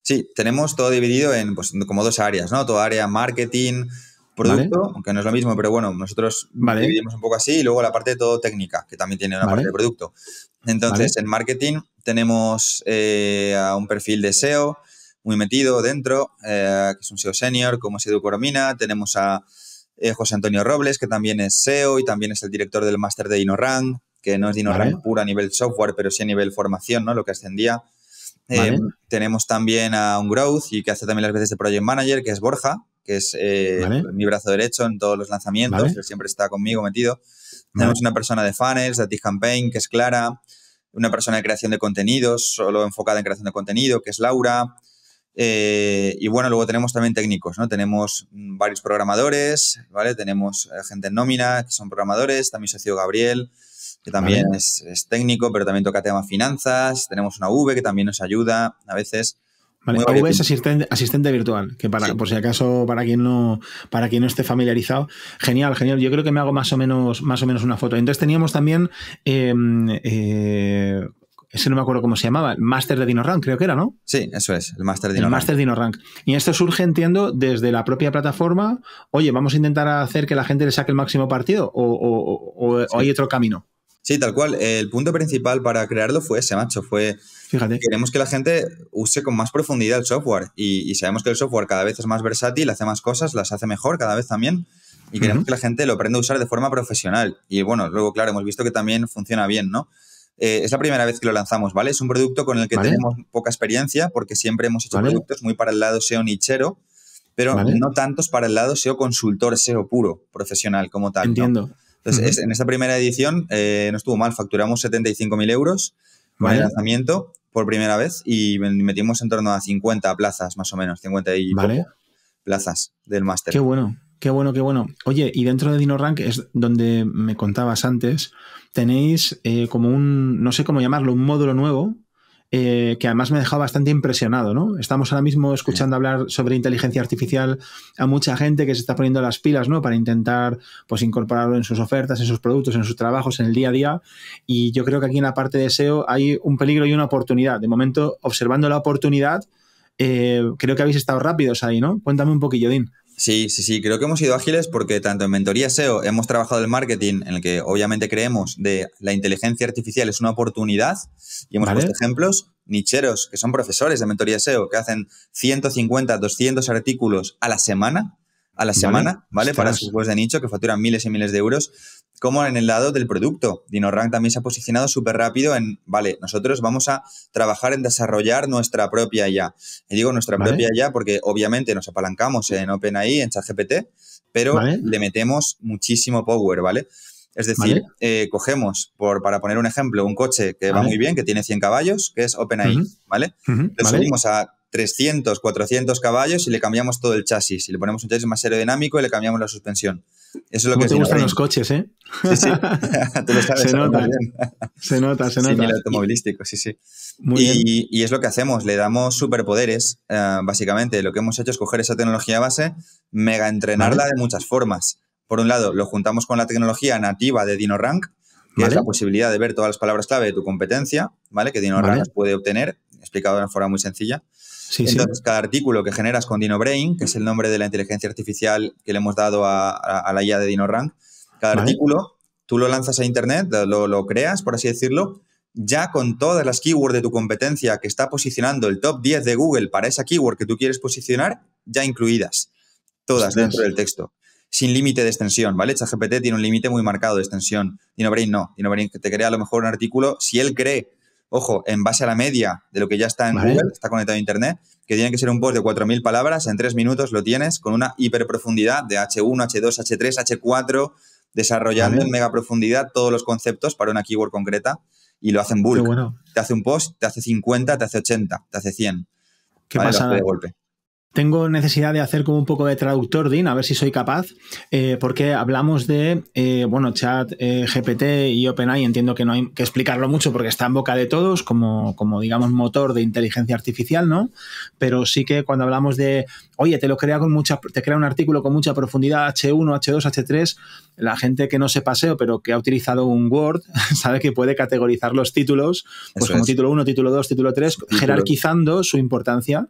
Sí, tenemos todo dividido en pues, como dos áreas, ¿no? todo área marketing, producto, aunque no es lo mismo, pero bueno, nosotros dividimos un poco así, y luego la parte todo técnica, que también tiene una parte de producto. Entonces, en marketing tenemos eh, a un perfil de SEO muy metido dentro, eh, que es un SEO senior como es Edu Coromina. Tenemos a eh, José Antonio Robles, que también es SEO y también es el director del máster de DinoRank, que no es de pura a nivel software, pero sí a nivel formación, ¿no? lo que ascendía. Tenemos también a un Growth y que hace también las veces de Project Manager, que es Borja, que es mi brazo derecho en todos los lanzamientos, siempre está conmigo metido. Tenemos una persona de funnels, de T-Campaign, que es Clara, una persona de creación de contenidos, solo enfocada en creación de contenido, que es Laura. Eh, y bueno, luego tenemos también técnicos, ¿no? Tenemos mm, varios programadores, ¿vale? Tenemos eh, gente en nómina, que son programadores, también socio Gabriel, que también es, es, técnico, pero también toca tema finanzas. Tenemos una V que también nos ayuda a veces. Vale, es asistente, virtual, que para, por si acaso, para quien no, para quien no esté familiarizado, genial, genial. Yo creo que me hago más o menos, más o menos una foto. Entonces teníamos también em, eh, ese no me acuerdo cómo se llamaba, el Master de rank creo que era, ¿no? Sí, eso es, el Master DinoRank. El Master Y esto surge, entiendo, desde la propia plataforma, oye, vamos a intentar hacer que la gente le saque el máximo partido, o, hay otro camino. Sí, tal cual. El punto principal para crearlo fue ese, macho. Fue. Fíjate. Queremos que la gente use con más profundidad el software. Y, sabemos que el software cada vez es más versátil, hace más cosas, las hace mejor cada vez también. Y queremos que la gente lo aprenda a usar de forma profesional. Y bueno, luego, claro, hemos visto que también funciona bien, ¿no? Eh, es la primera vez que lo lanzamos, ¿vale? Es un producto con el que tenemos poca experiencia porque siempre hemos hecho productos muy para el lado SEO nichero, pero no tantos para el lado SEO consultor, SEO puro, profesional como tal. Entiendo en esta primera edición eh, no estuvo mal, facturamos 75.000 euros con el lanzamiento por primera vez y metimos en torno a 50 plazas más o menos, 50 y plazas del máster. Qué bueno, qué bueno, qué bueno. Oye, y dentro de DinoRank es donde me contabas antes, tenéis eh, como un, no sé cómo llamarlo, un módulo nuevo eh, que además me ha dejado bastante impresionado, ¿no? Estamos ahora mismo escuchando hablar sobre inteligencia artificial a mucha gente que se está poniendo las pilas, ¿no? Para intentar, pues, incorporarlo en sus ofertas, en sus productos, en sus trabajos, en el día a día. Y yo creo que aquí en la parte de SEO hay un peligro y una oportunidad. De momento, observando la oportunidad, eh, creo que habéis estado rápidos ahí, ¿no? Cuéntame un poquillo, Din. Sí, sí, sí, creo que hemos sido ágiles porque tanto en Mentoría SEO hemos trabajado el marketing, en el que obviamente creemos de la inteligencia artificial es una oportunidad y hemos puesto ejemplos, nicheros que son profesores de Mentoría SEO que hacen 150, 200 artículos a la semana, a la semana, ¿vale? Para sus juegos de nicho que facturan miles y miles de euros como en el lado del producto. DinoRank también se ha posicionado súper rápido en, vale, nosotros vamos a trabajar en desarrollar nuestra propia IA. Y digo nuestra propia IA porque obviamente nos apalancamos en OpenAI, en ChatGPT, pero le metemos muchísimo power, ¿vale? Es decir, eh, cogemos, por, para poner un ejemplo, un coche que va muy bien, que tiene 100 caballos, que es OpenAI, ¿vale? Le subimos a 300, 400 caballos y le cambiamos todo el chasis. Y le ponemos un chasis más aerodinámico y le cambiamos la suspensión. Eso es lo que te gustan los coches, ¿eh? Sí, sí. *laughs* *laughs* Se nota, se nota, se nota. Sí, el automovilístico, sí, sí. y, es lo que hacemos, le damos superpoderes, eh, básicamente. Lo que hemos hecho es coger esa tecnología base, mega entrenarla de muchas formas. Por un lado, lo juntamos con la tecnología nativa de DinoRank, que es la posibilidad de ver todas las palabras clave de tu competencia, ¿vale? Que DinoRank puede obtener, explicado de una forma muy sencilla. Entonces, cada artículo que generas con DinoBrain, que es el nombre de la inteligencia artificial que le hemos dado a, la IA de DinoRank, cada artículo tú lo lanzas a Internet, lo, creas, por así decirlo, ya con todas las keywords de tu competencia que está posicionando el top 10 de Google para esa keyword que tú quieres posicionar, ya incluidas, todas dentro del texto, sin límite de extensión, ¿vale? ChatGPT tiene un límite muy marcado de extensión, DinoBrain no, DinoBrain te crea a lo mejor un artículo, si él cree ojo, en base a la media de lo que ya está en Google, está conectado a Internet, que tiene que ser un post de 4.000 palabras, en 3 minutos lo tienes, con una hiperprofundidad de H1, H2, H3, H4, desarrollando en mega profundidad todos los conceptos para una keyword concreta y lo hacen bulk. Bueno. Te hace un post, te hace 50, te hace 80, te hace 100. ¿Qué pasa? De golpe. Tengo necesidad de hacer como un poco de traductor, din a ver si soy capaz, eh, porque hablamos de, eh, bueno, chat, eh, GPT y OpenAI, entiendo que no hay que explicarlo mucho porque está en boca de todos, como, como digamos motor de inteligencia artificial, ¿no? Pero sí que cuando hablamos de, oye, te lo crea con mucha, te crea un artículo con mucha profundidad, H1, H2, H3, la gente que no se paseo, pero que ha utilizado un Word, *laughs* sabe que puede categorizar los títulos, pues como título 1, título 2, título 3, jerarquizando su importancia.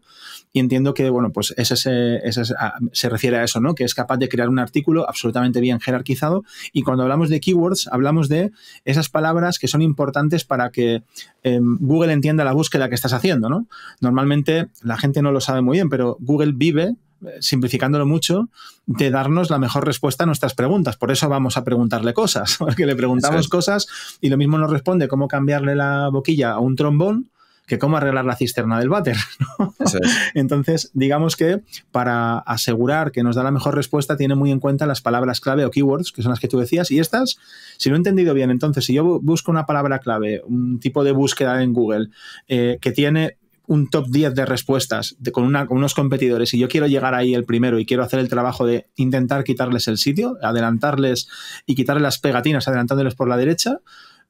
Y entiendo que, bueno, pues ese, se, ah, se refiere a eso, ¿no? Que es capaz de crear un artículo absolutamente bien jerarquizado. Y cuando hablamos de keywords, hablamos de esas palabras que son importantes para que em, Google entienda la búsqueda que estás haciendo, ¿no? Normalmente la gente no lo sabe muy bien, pero Google vive eh, simplificándolo mucho, de darnos la mejor respuesta a nuestras preguntas. Por eso vamos a preguntarle cosas, *laughs* porque le preguntamos cosas y lo mismo nos responde cómo cambiarle la boquilla a un trombón que cómo arreglar la cisterna del váter. *laughs* Entonces, digamos que para asegurar que nos da la mejor respuesta, tiene muy en cuenta las palabras clave o keywords, que son las que tú decías, y estas, si lo he entendido bien, entonces, si yo busco una palabra clave, un tipo de búsqueda en Google eh, que tiene un top 10 de respuestas con, unos competidores y yo quiero llegar ahí el primero y quiero hacer el trabajo de intentar quitarles el sitio, adelantarles y quitarles las pegatinas adelantándoles por la derecha,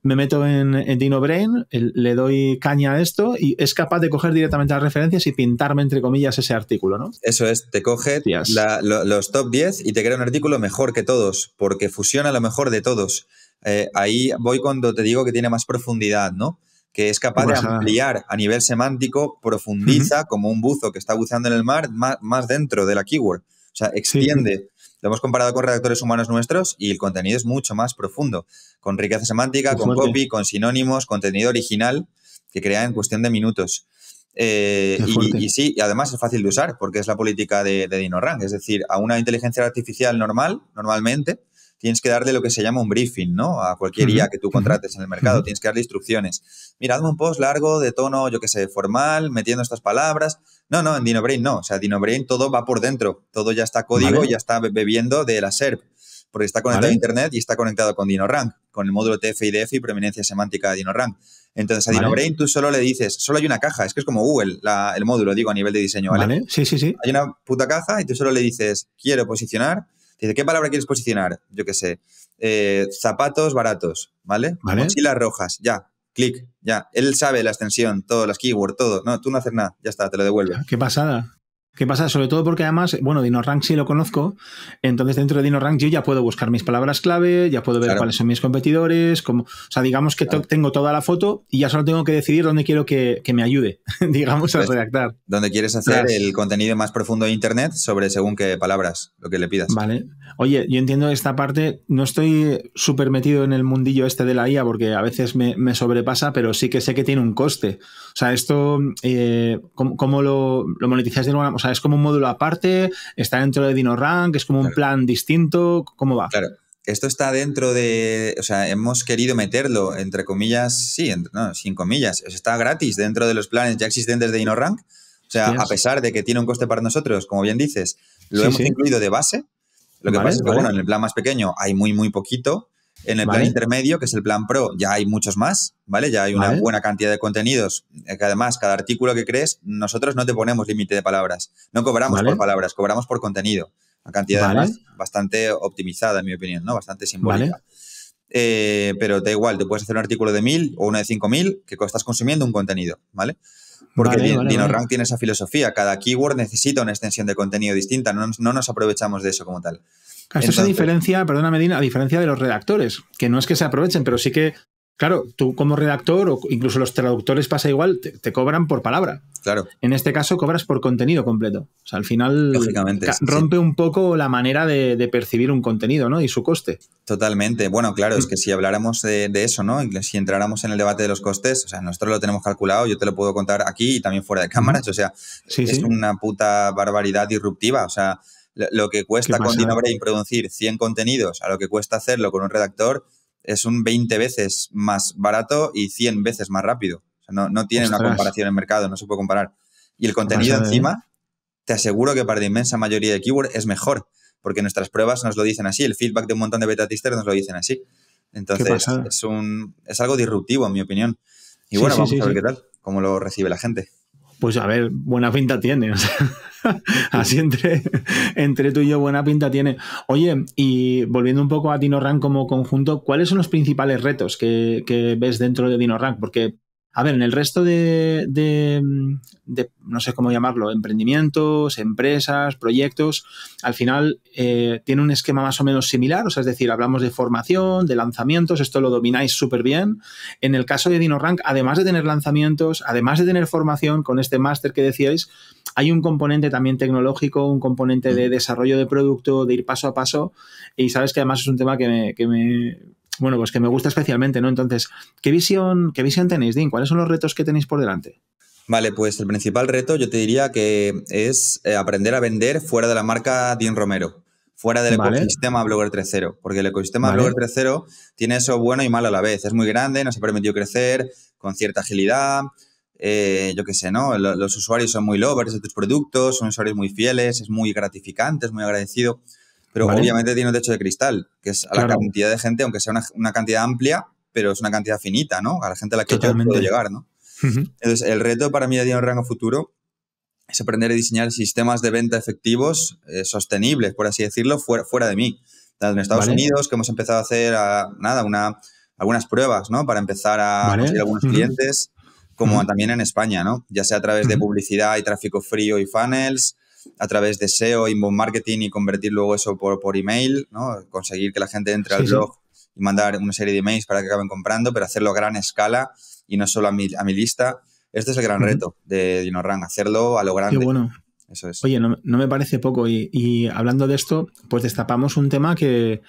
me meto en, Dino Brain, le doy caña a esto y es capaz de coger directamente las referencias y pintarme, entre comillas, ese artículo, ¿no? Eso es, te coge los top 10 y te crea un artículo mejor que todos, porque fusiona lo mejor de todos. Eh, ahí voy cuando te digo que tiene más profundidad, ¿no? que es capaz de pues, ah. ampliar a nivel semántico, profundiza como un buzo que está buceando en el mar más, dentro de la keyword. O sea, extiende. Lo hemos comparado con redactores humanos nuestros y el contenido es mucho más profundo, con riqueza semántica, pues con copy, con sinónimos, contenido original que crea en cuestión de minutos. Eh, y, sí, y además es fácil de usar porque es la política de, de DinoRank. Es decir, a una inteligencia artificial normal, normalmente, tienes que darle lo que se llama un briefing, ¿no? A cualquier IA que tú contrates en el mercado, tienes que darle instrucciones. Mira, un post largo, de tono, yo qué sé, formal, metiendo estas palabras. No, no, en DinoBrain no. O sea, DinoBrain todo va por dentro. Todo ya está código, ya está bebiendo de la SERP, porque está conectado a Internet y está conectado con DinoRank, con el módulo TF-IDF y preeminencia semántica de DinoRank. Entonces a DinoBrain tú solo le dices, solo hay una caja, es que es como Google, el módulo, digo, a nivel de diseño, ¿vale? Sí, sí, sí. Hay una puta caja y tú solo le dices, quiero posicionar Dice, ¿qué palabra quieres posicionar? Yo qué sé. Eh, zapatos baratos, ¿vale? ¿vale? Mochilas rojas, ya. Clic, ya. Él sabe la extensión, todo, las keywords, todo. No, tú no haces nada, ya está, te lo devuelve. Qué pasada. ¿Qué pasa? Sobre todo porque además, bueno, Dino Rank sí lo conozco, entonces dentro de Dino Rank yo ya puedo buscar mis palabras clave, ya puedo ver cuáles son mis competidores, como, o sea, digamos que tengo toda la foto y ya solo tengo que decidir dónde quiero que, me ayude, *laughs* digamos, a pues, redactar. Donde quieres hacer el contenido más profundo de Internet sobre según qué palabras, lo que le pidas. Vale. Oye, yo entiendo esta parte, no estoy súper metido en el mundillo este de la IA porque a veces me, sobrepasa, pero sí que sé que tiene un coste. O sea, esto, eh, ¿cómo, lo, monetizas de alguna es como un módulo aparte, está dentro de DinoRank, es como un plan distinto, ¿cómo va? Claro. Esto está dentro de, o sea, hemos querido meterlo, entre comillas, sí, no, sin comillas, está gratis dentro de los planes ya existentes de DinoRank, O sea, a pesar de que tiene un coste para nosotros, como bien dices, lo hemos incluido de base. Lo que pasa es que, bueno, en el plan más pequeño hay muy, muy poquito en el plan intermedio, que es el plan pro, ya hay muchos más, ¿vale? Ya hay una buena cantidad de contenidos. Eh, que además, cada artículo que crees, nosotros no te ponemos límite de palabras. No cobramos por palabras, cobramos por contenido. Una cantidad bastante optimizada, en mi opinión, ¿no? Bastante simbólica. Eh, pero da igual, te puedes hacer un artículo de mil o uno de cinco mil que estás consumiendo un contenido, ¿vale? Porque DinoRank tiene esa filosofía. Cada keyword necesita una extensión de contenido distinta. no, nos aprovechamos de eso como tal. Eso es a diferencia, perdona Medina, a diferencia de los redactores, que no es que se aprovechen, pero sí que, claro, tú como redactor o incluso los traductores pasa igual, te, cobran por palabra. Claro. En este caso cobras por contenido completo. O sea, al final Lógicamente, rompe un poco la manera de, percibir un contenido, ¿no? Y su coste. Totalmente. Bueno, claro, es mm. que si habláramos de, eso, ¿no? Si entráramos en el debate de los costes, o sea, nosotros lo tenemos calculado, yo te lo puedo contar aquí y también fuera de cámaras. O sea, es una puta barbaridad disruptiva. O sea, lo que cuesta con DinoBrain producir 100 contenidos a lo que cuesta hacerlo con un redactor es un 20 veces más barato y 100 veces más rápido. no, no, tiene una comparación en mercado, no se puede comparar. Y el contenido eh? encima, te aseguro que para la inmensa mayoría de keywords es mejor, porque nuestras pruebas nos lo dicen así, el feedback de un montón de beta testers nos lo dicen así. Entonces, es, un, es algo disruptivo, en mi opinión. Y bueno, vamos a ver qué tal, cómo lo recibe la gente. Pues a ver, buena pinta tiene. *laughs* Así entre, entre tú y yo buena pinta tiene. Oye, y volviendo un poco a DinoRank como conjunto, ¿cuáles son los principales retos que, que ves dentro de DinoRank? Porque a ver, en el resto mm, de, no sé cómo llamarlo, emprendimientos, empresas, proyectos, al final eh, tiene un esquema más o menos similar, o sea, es decir, hablamos de formación, de lanzamientos, esto lo domináis súper bien. En el caso de DinoRank, además de tener lanzamientos, además de tener formación con este máster que decíais, hay un componente también tecnológico, un componente de desarrollo de producto, de ir paso a paso, y sabes que además es un tema que me bueno, pues que me gusta especialmente, ¿no? Entonces, ¿qué visión, qué visión tenéis, Dean? ¿Cuáles son los retos que tenéis por delante? Vale, pues el principal reto yo te diría que es eh, aprender a vender fuera de la marca Dean Romero, fuera del ecosistema Blogger 3.0, porque el ecosistema Blogger 3.0 tiene eso bueno y malo a la vez. Es muy grande, nos ha permitido crecer con cierta agilidad, eh, yo qué sé, ¿no? Los, los usuarios son muy lovers de tus productos, son usuarios muy fieles, es muy gratificante, es muy agradecido pero obviamente tiene un techo de cristal, que es a la cantidad de gente, aunque sea una, una, cantidad amplia, pero es una cantidad finita, ¿no? A la gente a la que yo puedo llegar, ¿no? Entonces, el reto para mí de Dino Rango Futuro es aprender a diseñar sistemas de venta efectivos, eh, sostenibles, por así decirlo, fuera, fuera de mí. tanto en Estados Unidos, que hemos empezado a hacer, nada, una, algunas pruebas, ¿no? Para empezar a conseguir algunos clientes, como también en España, ¿no? Ya sea a través de publicidad y tráfico frío y funnels, a través de SEO, inbound marketing y convertir luego eso por, por email, Conseguir que la gente entre al blog y mandar una serie de emails para que acaben comprando, pero hacerlo a gran escala y no solo a mi, lista. Este es el gran reto de DinoRank, hacerlo a lo grande. Qué bueno. Oye, no, me parece poco. Y, hablando de esto, pues destapamos un tema que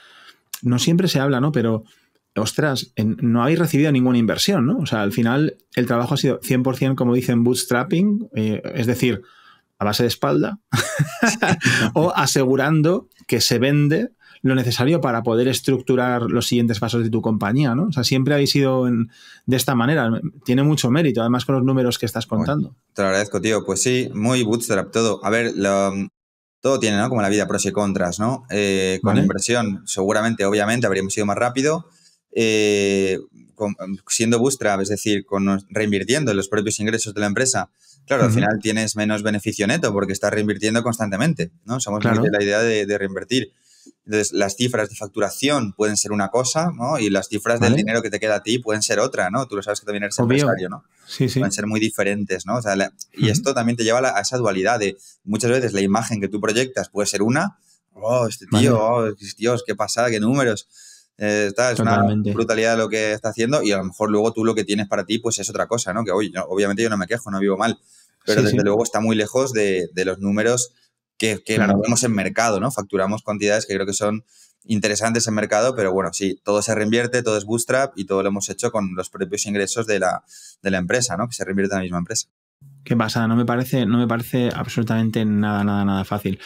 no siempre se habla, ¿no? Pero, ostras, no habéis recibido ninguna inversión, ¿no? O sea, al final el trabajo ha sido 100%, como dicen, bootstrapping. Eh, es decir, a base de espalda *laughs* o asegurando que se vende lo necesario para poder estructurar los siguientes pasos de tu compañía, ¿no? O sea, siempre habéis sido de esta manera. Tiene mucho mérito, además con los números que estás contando. te lo agradezco, tío. Pues sí, muy bootstrap todo. A ver, todo tiene, ¿no? Como la vida pros y contras, ¿no? Eh, con inversión, seguramente, obviamente, habríamos sido más rápido. Eh, Em, siendo bootstrap, es decir, con, reinvirtiendo los propios ingresos de la empresa, claro, al final tienes menos beneficio neto porque estás reinvirtiendo constantemente, ¿no? Somos la idea de, reinvertir. Entonces, las cifras de facturación pueden ser una cosa, ¿no? Y las cifras del dinero que te queda a ti pueden ser otra, ¿no? Tú lo sabes que también eres empresario, ¿no? Sí, sí. Pueden ser muy diferentes, ¿no? O sea, y esto también te lleva a, esa dualidad de muchas veces la imagen que tú proyectas puede ser una, oh, este tío, oh, Dios, qué pasada, qué números eh, es una brutalidad lo que está haciendo y a lo mejor luego tú lo que tienes para ti pues es otra cosa, ¿no? Que obviamente yo no me quejo, no vivo mal, pero desde luego está muy lejos de, de los números que, que vemos en mercado, ¿no? Facturamos cantidades que creo que son interesantes en mercado, pero bueno, sí, todo se reinvierte, todo es bootstrap y todo lo hemos hecho con los propios ingresos de la, de la empresa, ¿no? Que se reinvierte en la misma empresa. Qué pasa? no me parece, no me parece absolutamente nada, nada, nada fácil.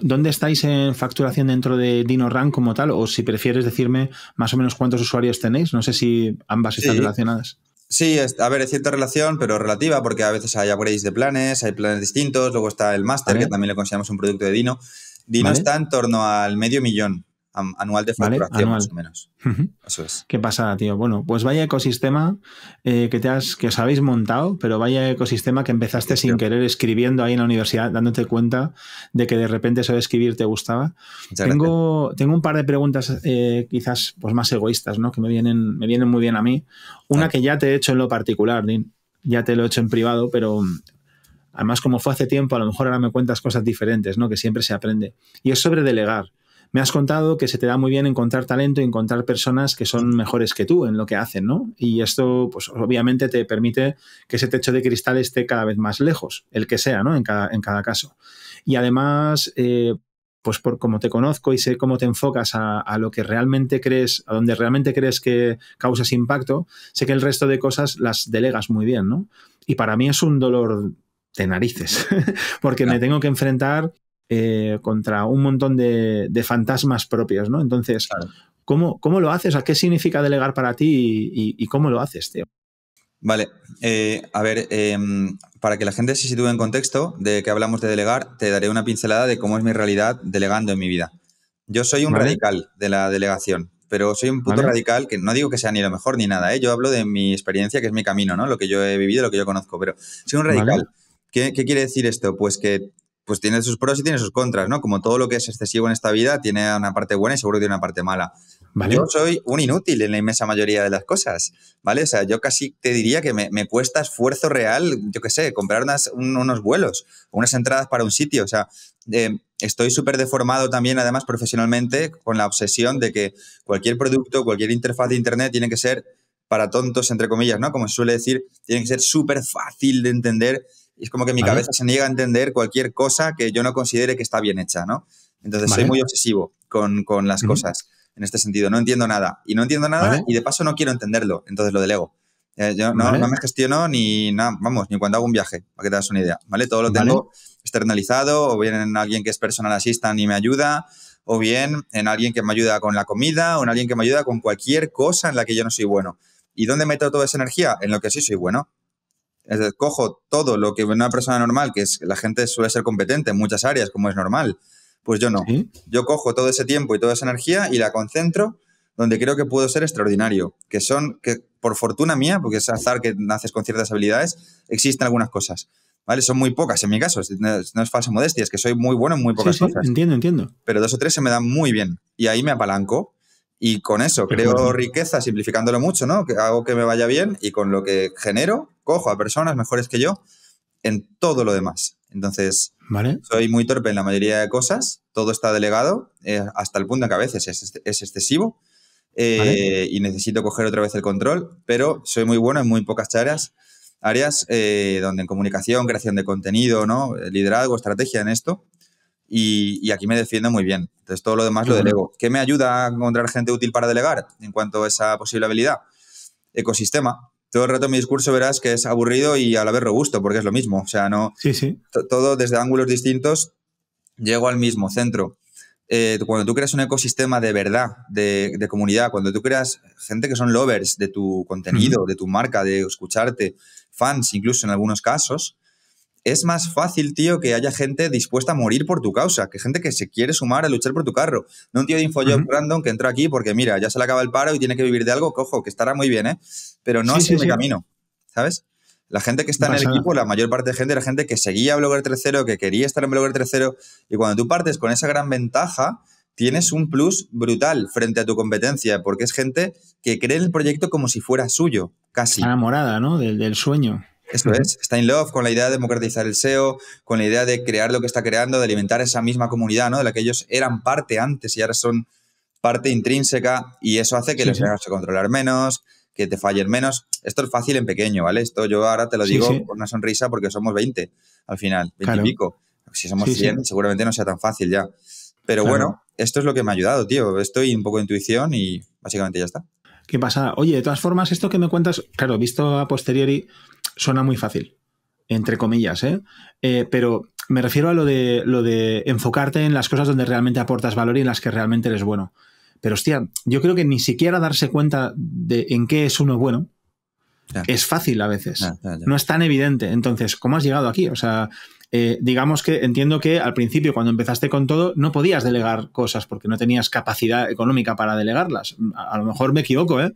¿Dónde estáis en facturación dentro de Dino Run como tal? O si prefieres decirme más o menos cuántos usuarios tenéis, no sé si ambas están relacionadas. Sí, a ver, es cierta relación, pero relativa, porque a veces hay upgrades de planes, hay planes distintos, luego está el Master, que también le consideramos un producto de Dino. Dino está en torno al medio millón anual de facturación, más o menos. Eso es. ¿Qué pasa, tío? Bueno, pues vaya ecosistema eh, que, te has, que os habéis montado, pero vaya ecosistema que empezaste sin querer escribiendo ahí en la universidad, dándote cuenta de que de repente eso de escribir te gustaba. tengo, tengo un par de preguntas eh, quizás pues, más egoístas, ¿no? Que me vienen, me vienen muy bien a mí. Una que ya te he hecho en lo particular, Ya te lo he hecho en privado, pero mm, además como fue hace tiempo, a lo mejor ahora me cuentas cosas diferentes, ¿no? Que siempre se aprende. Y es sobre delegar. Me has contado que se te da muy bien encontrar talento y encontrar personas que son mejores que tú en lo que hacen, ¿no? Y esto, pues obviamente te permite que ese techo de cristal esté cada vez más lejos, el que sea, ¿no? En cada, en cada caso. Y además, eh, pues por como te conozco y sé cómo te enfocas a, a, lo que realmente crees, a donde realmente crees que causas impacto, sé que el resto de cosas las delegas muy bien, ¿no? Y para mí es un dolor de narices, *laughs* porque me tengo que enfrentar eh, contra un montón de, fantasmas propios, ¿no? Entonces, ¿cómo, lo haces? ¿A qué significa delegar para ti y, cómo lo haces, tío? Vale, eh, a ver, em, para que la gente se sitúe en contexto de que hablamos de delegar, te daré una pincelada de cómo es mi realidad delegando en mi vida. Yo soy un radical de la delegación, pero soy un puto radical que no digo que sea ni lo mejor ni nada, ¿eh? yo hablo de mi experiencia, que es mi camino, ¿no? Lo que yo he vivido, lo que yo conozco, pero soy un radical. ¿Qué, quiere decir esto? Pues que pues tiene sus pros y tiene sus contras, ¿no? Como todo lo que es excesivo en esta vida tiene una parte buena y seguro que tiene una parte mala. Yo soy un inútil en la inmensa mayoría de las cosas, ¿vale? O sea, yo casi te diría que me, cuesta esfuerzo real, yo qué sé, comprar unas, unos vuelos, unas entradas para un sitio, o sea, eh, estoy súper deformado también, además, profesionalmente, con la obsesión de que cualquier producto, cualquier interfaz de Internet tiene que ser para tontos, entre comillas, ¿no? Como suele decir, tiene que ser súper fácil de entender y es como que mi cabeza se niega a entender cualquier cosa que yo no considere que está bien hecha, ¿no? Entonces soy muy obsesivo con, las cosas en este sentido. No entiendo nada. Y no entiendo nada y de paso no quiero entenderlo. Entonces lo delego. Eh, yo no, me gestiono ni nada, vamos, ni cuando hago un viaje, para que te das una idea, ¿vale? Todo lo tengo externalizado o bien en alguien que es personal asista y me ayuda o bien en alguien que me ayuda con la comida o en alguien que me ayuda con cualquier cosa en la que yo no soy bueno. ¿Y dónde meto toda esa energía? En lo que sí soy bueno. Es decir, cojo todo lo que una persona normal, que es la gente suele ser competente en muchas áreas, como es normal, pues yo no. Yo cojo todo ese tiempo y toda esa energía y la concentro donde creo que puedo ser extraordinario, que son, que por fortuna mía, porque es azar que naces con ciertas habilidades, existen algunas cosas. ¿Vale? Son muy pocas en mi caso, no es, falsa modestia, es que soy muy bueno en muy pocas cosas. entiendo, entiendo. Pero dos o tres se me dan muy bien y ahí me apalanco y con eso pues creo riqueza, simplificándolo mucho, ¿no? Que hago que me vaya bien y con lo que genero cojo a personas mejores que yo en todo lo demás. Entonces, soy muy torpe en la mayoría de cosas, todo está delegado, eh, hasta el punto que a veces es, excesivo eh, y necesito coger otra vez el control, pero soy muy bueno en muy pocas áreas, áreas eh, donde en comunicación, creación de contenido, ¿no? liderazgo, estrategia en esto, y, y, aquí me defiendo muy bien. Entonces, todo lo demás lo delego. ¿Qué me ayuda a encontrar gente útil para delegar en cuanto a esa posible habilidad? Ecosistema, todo el rato mi discurso verás que es aburrido y a la vez robusto, porque es lo mismo. O sea, no. Todo desde ángulos distintos, llego al mismo centro. Eh, cuando tú creas un ecosistema de verdad, de, comunidad, cuando tú creas gente que son lovers de tu contenido, de tu marca, de escucharte, fans incluso en algunos casos, es más fácil, tío, que haya gente dispuesta a morir por tu causa, que gente que se quiere sumar a luchar por tu carro. No un tío de InfoJob random que entró aquí porque, mira, ya se le acaba el paro y tiene que vivir de algo, cojo, que estará muy bien, ¿eh? Pero no es ese camino, ¿sabes? La gente que está en el equipo, la mayor parte de gente era gente que seguía Blogger 3.0, que quería estar en Blogger 3.0. Y cuando tú partes con esa gran ventaja, tienes un plus brutal frente a tu competencia, porque es gente que cree en el proyecto como si fuera suyo, casi. Enamorada, ¿no? del sueño. Esto es, está en love con la idea de democratizar el SEO, con la idea de crear lo que está creando, de alimentar esa misma comunidad, ¿no? De la que ellos eran parte antes y ahora son parte intrínseca y eso hace que los tengas se controlar menos, que te fallen menos. Esto es fácil en pequeño, ¿vale? Esto yo ahora te lo digo con una sonrisa porque somos 20 al final, 20 y pico. Si somos 100, seguramente no sea tan fácil ya. Pero bueno, esto es lo que me ha ayudado, tío. Estoy un poco de intuición y básicamente ya está. ¿Qué pasa? Oye, de todas formas, esto que me cuentas, claro, visto a posteriori, suena muy fácil, entre comillas, ¿eh? ¿eh? pero me refiero a lo de, lo de enfocarte en las cosas donde realmente aportas valor y en las que realmente eres bueno. Pero hostia, yo creo que ni siquiera darse cuenta de en qué es uno bueno es fácil a veces. no es tan evidente. Entonces, ¿cómo has llegado aquí? O sea, eh, digamos que entiendo que al principio, cuando empezaste con todo, no podías delegar cosas porque no tenías capacidad económica para delegarlas. A, lo mejor me equivoco, ¿eh?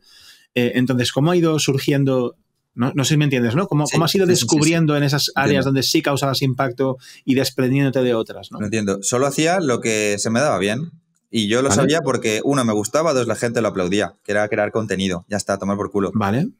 Eh, Entonces, ¿cómo ha ido surgiendo? No, sé si me entiendes, ¿no? ¿Cómo, has ido descubriendo en esas áreas donde sí causabas impacto y desprendiéndote de otras? no entiendo. Solo hacía lo que se me daba bien. Y yo lo sabía porque, uno, me gustaba, dos, la gente lo aplaudía, que era crear contenido. Ya está, tomar por culo.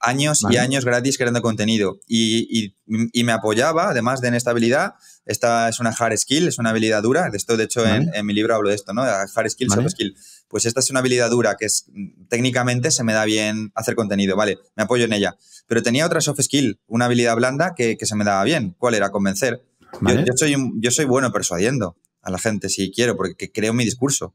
Años y años gratis creando contenido. Y, me apoyaba, además de en esta habilidad, esta es una hard skill, es una habilidad dura. De esto, de hecho, en, mi libro hablo de esto, ¿no? Hard skill, soft skill. Pues esta es una habilidad dura que es técnicamente se me da bien hacer contenido, vale, me apoyo en ella. Pero tenía otra soft skill, una habilidad blanda que, se me daba bien. ¿Cuál era? Convencer. Yo, soy, yo soy bueno persuadiendo a la gente si quiero, porque creo mi discurso.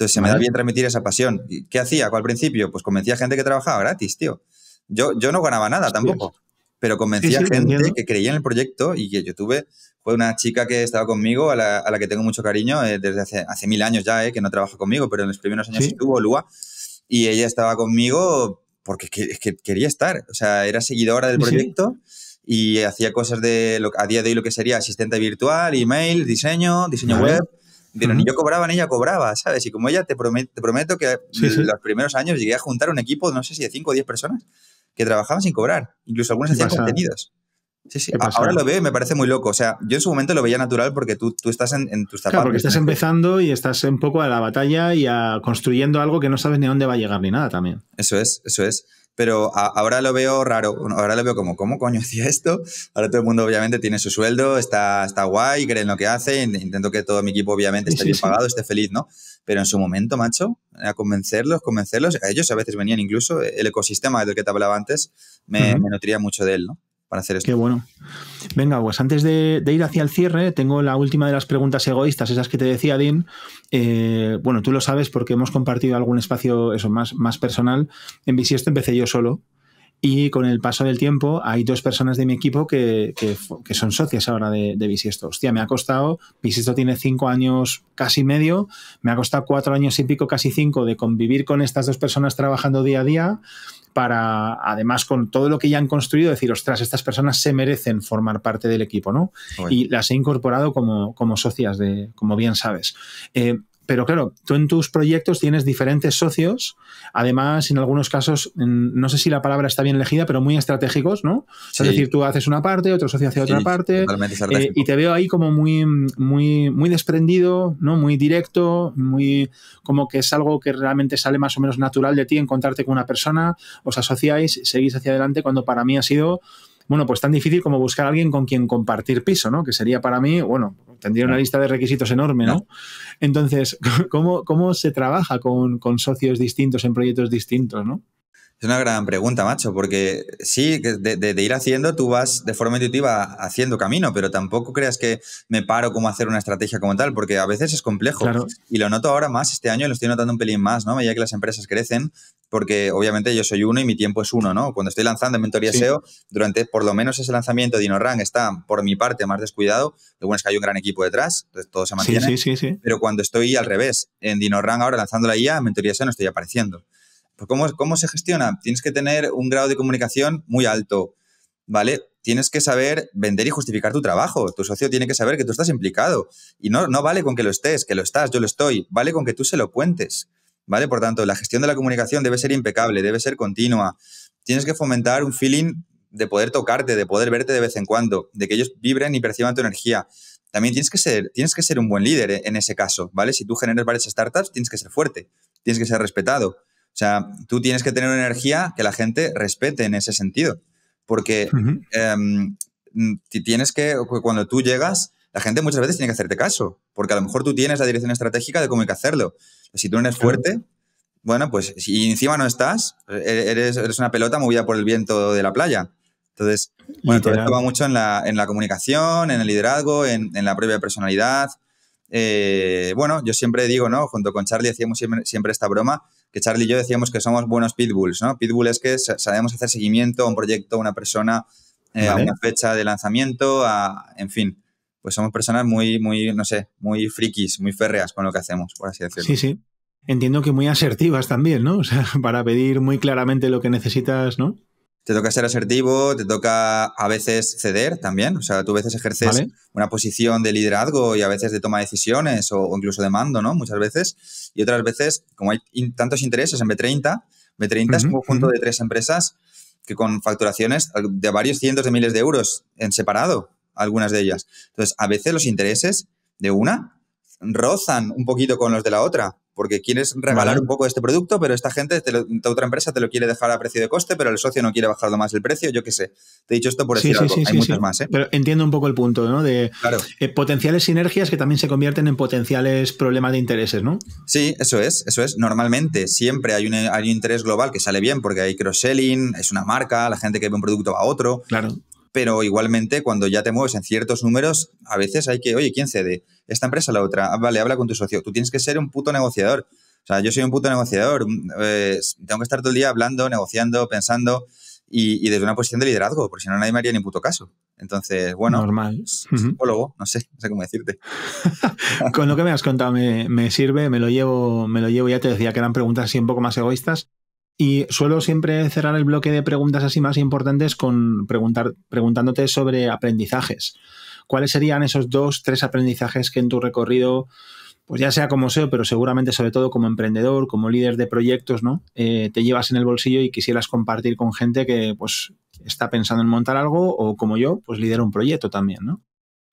Entonces se me da bien transmitir esa pasión. ¿Qué hacía al principio? Pues convencía gente que trabajaba gratis, tío. Yo, yo no ganaba nada tampoco, pero convencía a gente que creía en el proyecto y que yo tuve, fue una chica que estaba conmigo, a la, que tengo mucho cariño eh, desde hace, hace, mil años ya, eh, que no trabaja conmigo, pero en los primeros años estuvo Lua y ella estaba conmigo porque quería estar, o sea, era seguidora del proyecto y hacía cosas de a día de hoy lo que sería asistente virtual, email, diseño, diseño web ni yo cobraba ni ella cobraba, ¿sabes? Y como ella, te, te prometo que en los primeros años llegué a juntar un equipo, no sé si de 5 o 10 personas, que trabajaban sin cobrar. Incluso algunos hacían contenidos. Sí, sí. Ahora lo veo y me parece muy loco. O sea, yo en su momento lo veía natural porque tú, tú estás en, en tus Claro, porque estás empezando y estás un poco a la batalla y a construyendo algo que no sabes ni a dónde va a llegar ni nada también. Eso es, eso es pero ahora lo veo raro, ahora lo veo como, ¿cómo coño hacía esto? Ahora todo el mundo obviamente tiene su sueldo, está, está guay, cree en lo que hace, intento que todo mi equipo obviamente esté bien pagado, esté feliz, ¿no? Pero en su momento, macho, a convencerlos, convencerlos, ellos a veces venían incluso, el ecosistema del que te hablaba antes me, me nutría mucho de él, ¿no? para hacer esto. Qué bueno. Venga, pues antes de, ir hacia el cierre, tengo la última de las preguntas egoístas, esas que te decía, Dean. Eh, bueno, tú lo sabes porque hemos compartido algún espacio eso, más, más personal. En Bisiesto empecé yo solo. Y con el paso del tiempo hay dos personas de mi equipo que, son socias ahora de, de, Bisiesto. Hostia, me ha costado, Bisiesto tiene cinco años casi medio, me ha costado cuatro años y pico, casi cinco, de convivir con estas dos personas trabajando día a día para, además, con todo lo que ya han construido, decir, ostras, estas personas se merecen formar parte del equipo, ¿no? Y las he incorporado como, como socias, de, como bien sabes. Eh, pero claro, tú en tus proyectos tienes diferentes socios, además en algunos casos, no sé si la palabra está bien elegida, pero muy estratégicos, ¿no? Es decir, tú haces una parte, otro socio hace otra parte, eh, y te veo ahí como muy, muy, muy desprendido, ¿no? Muy directo, muy como que es algo que realmente sale más o menos natural de ti encontrarte con una persona, os asociáis, seguís hacia adelante, cuando para mí ha sido bueno, pues tan difícil como buscar a alguien con quien compartir piso, ¿no? Que sería para mí, bueno, tendría una lista de requisitos enorme, ¿no? Entonces, *laughs* ¿cómo, se trabaja con, con socios distintos en proyectos distintos, ¿no? Es una gran pregunta, macho, porque sí, de, ir haciendo, tú vas de forma intuitiva haciendo camino, pero tampoco creas que me paro como hacer una estrategia como tal, porque a veces es complejo. Y lo noto ahora más este año, lo estoy notando un pelín más, ¿no? Ya que las empresas crecen, porque obviamente yo soy uno y mi tiempo es uno, ¿no? Cuando estoy lanzando en mentoría SEO, durante por lo menos ese lanzamiento de InnoRank está, por mi parte, más descuidado. Lo bueno es que hay un gran equipo detrás, entonces todo se mantiene. Sí, sí, pero cuando estoy al revés, en DinoRank ahora lanzando la IA, mentoría SEO no estoy apareciendo. Pues, ¿cómo, ¿Cómo se gestiona? Tienes que tener un grado de comunicación muy alto, ¿vale? Tienes que saber vender y justificar tu trabajo. Tu socio tiene que saber que tú estás implicado. Y no, no vale con que lo estés, que lo estás, yo lo estoy. Vale con que tú se lo cuentes, ¿vale? Por tanto, la gestión de la comunicación debe ser impecable, debe ser continua. Tienes que fomentar un feeling de poder tocarte, de poder verte de vez en cuando, de que ellos vibren y perciban tu energía también tienes que ser, tienes que ser un buen líder eh, en ese caso, ¿vale? Si tú generas varias startups, tienes que ser fuerte, tienes que ser respetado, o sea, tú tienes que tener una energía que la gente respete en ese sentido. Porque em, tienes que, cuando tú llegas, la gente muchas veces tiene que hacerte caso. Porque a lo mejor tú tienes la dirección estratégica de cómo hay que hacerlo. Si tú no eres fuerte, bueno, pues si encima no estás, e, eres, una pelota movida por el viento de la playa. Entonces, bueno, todo esto va mucho en la, comunicación, en el liderazgo, en, en la propia personalidad. Eh, bueno, yo siempre digo, ¿no? Junto con Charlie hacíamos siempre, esta broma, que Charlie y yo decíamos que somos buenos pitbulls, ¿no? Pitbull es que sabemos hacer seguimiento a un proyecto, a una persona, eh, a una fecha de lanzamiento, en fin. Pues somos personas muy, muy, no sé, muy frikis, muy férreas con lo que hacemos, por así decirlo. Sí, sí. Entiendo que muy asertivas también, ¿no? *laughs* O sea, para pedir muy claramente lo que necesitas, ¿no? Te toca ser asertivo, te toca a veces ceder también. O sea, tú a veces ejerces una posición de liderazgo y a veces de toma de decisiones o, incluso de mando, ¿no? Muchas veces. Y otras veces, como hay tantos intereses en B30, B30 es un conjunto de tres empresas que con facturaciones de varios cientos de miles de euros en separado, algunas de ellas. Entonces, a veces los intereses de una rozan un poquito con los de la otra porque quieres regalar un poco este producto, pero esta gente, otra empresa te lo quiere dejar a precio de coste, pero el socio no quiere bajarlo más el precio, yo qué sé. Te he dicho esto por decir sí, algo, hay sí, muchos más. ¿eh? Pero entiendo un poco el punto, ¿no? De eh, potenciales sinergias que también se convierten en potenciales problemas de intereses, ¿no? Sí, eso es, eso es. Normalmente siempre hay un, interés global que sale bien porque hay cross-selling, es una marca, la gente que ve un producto va a otro. Claro pero igualmente cuando ya te mueves en ciertos números, a veces hay que, oye, ¿quién cede? Esta empresa, la otra, ah, vale, habla con tu socio, tú tienes que ser un puto negociador. O sea, yo soy un puto negociador, mm, eh, tengo que estar todo el día hablando, negociando, pensando y, desde una posición de liderazgo, porque si no nadie me haría ni puto caso. Entonces, bueno, normal. Pues, psicólogo, no sé, no sé cómo decirte. *laughs* Con lo que me has contado me, sirve, me lo llevo, me lo llevo. Ya te decía que eran preguntas así un poco más egoístas, y suelo siempre cerrar el bloque de preguntas así más importantes con preguntar, preguntándote sobre aprendizajes. ¿Cuáles serían esos dos, tres aprendizajes que en tu recorrido, pues ya sea como SEO, pero seguramente sobre todo como emprendedor, como líder de proyectos, ¿no? Eh, te llevas en el bolsillo y quisieras compartir con gente que pues está pensando en montar algo o como yo, pues lidera un proyecto también, ¿no?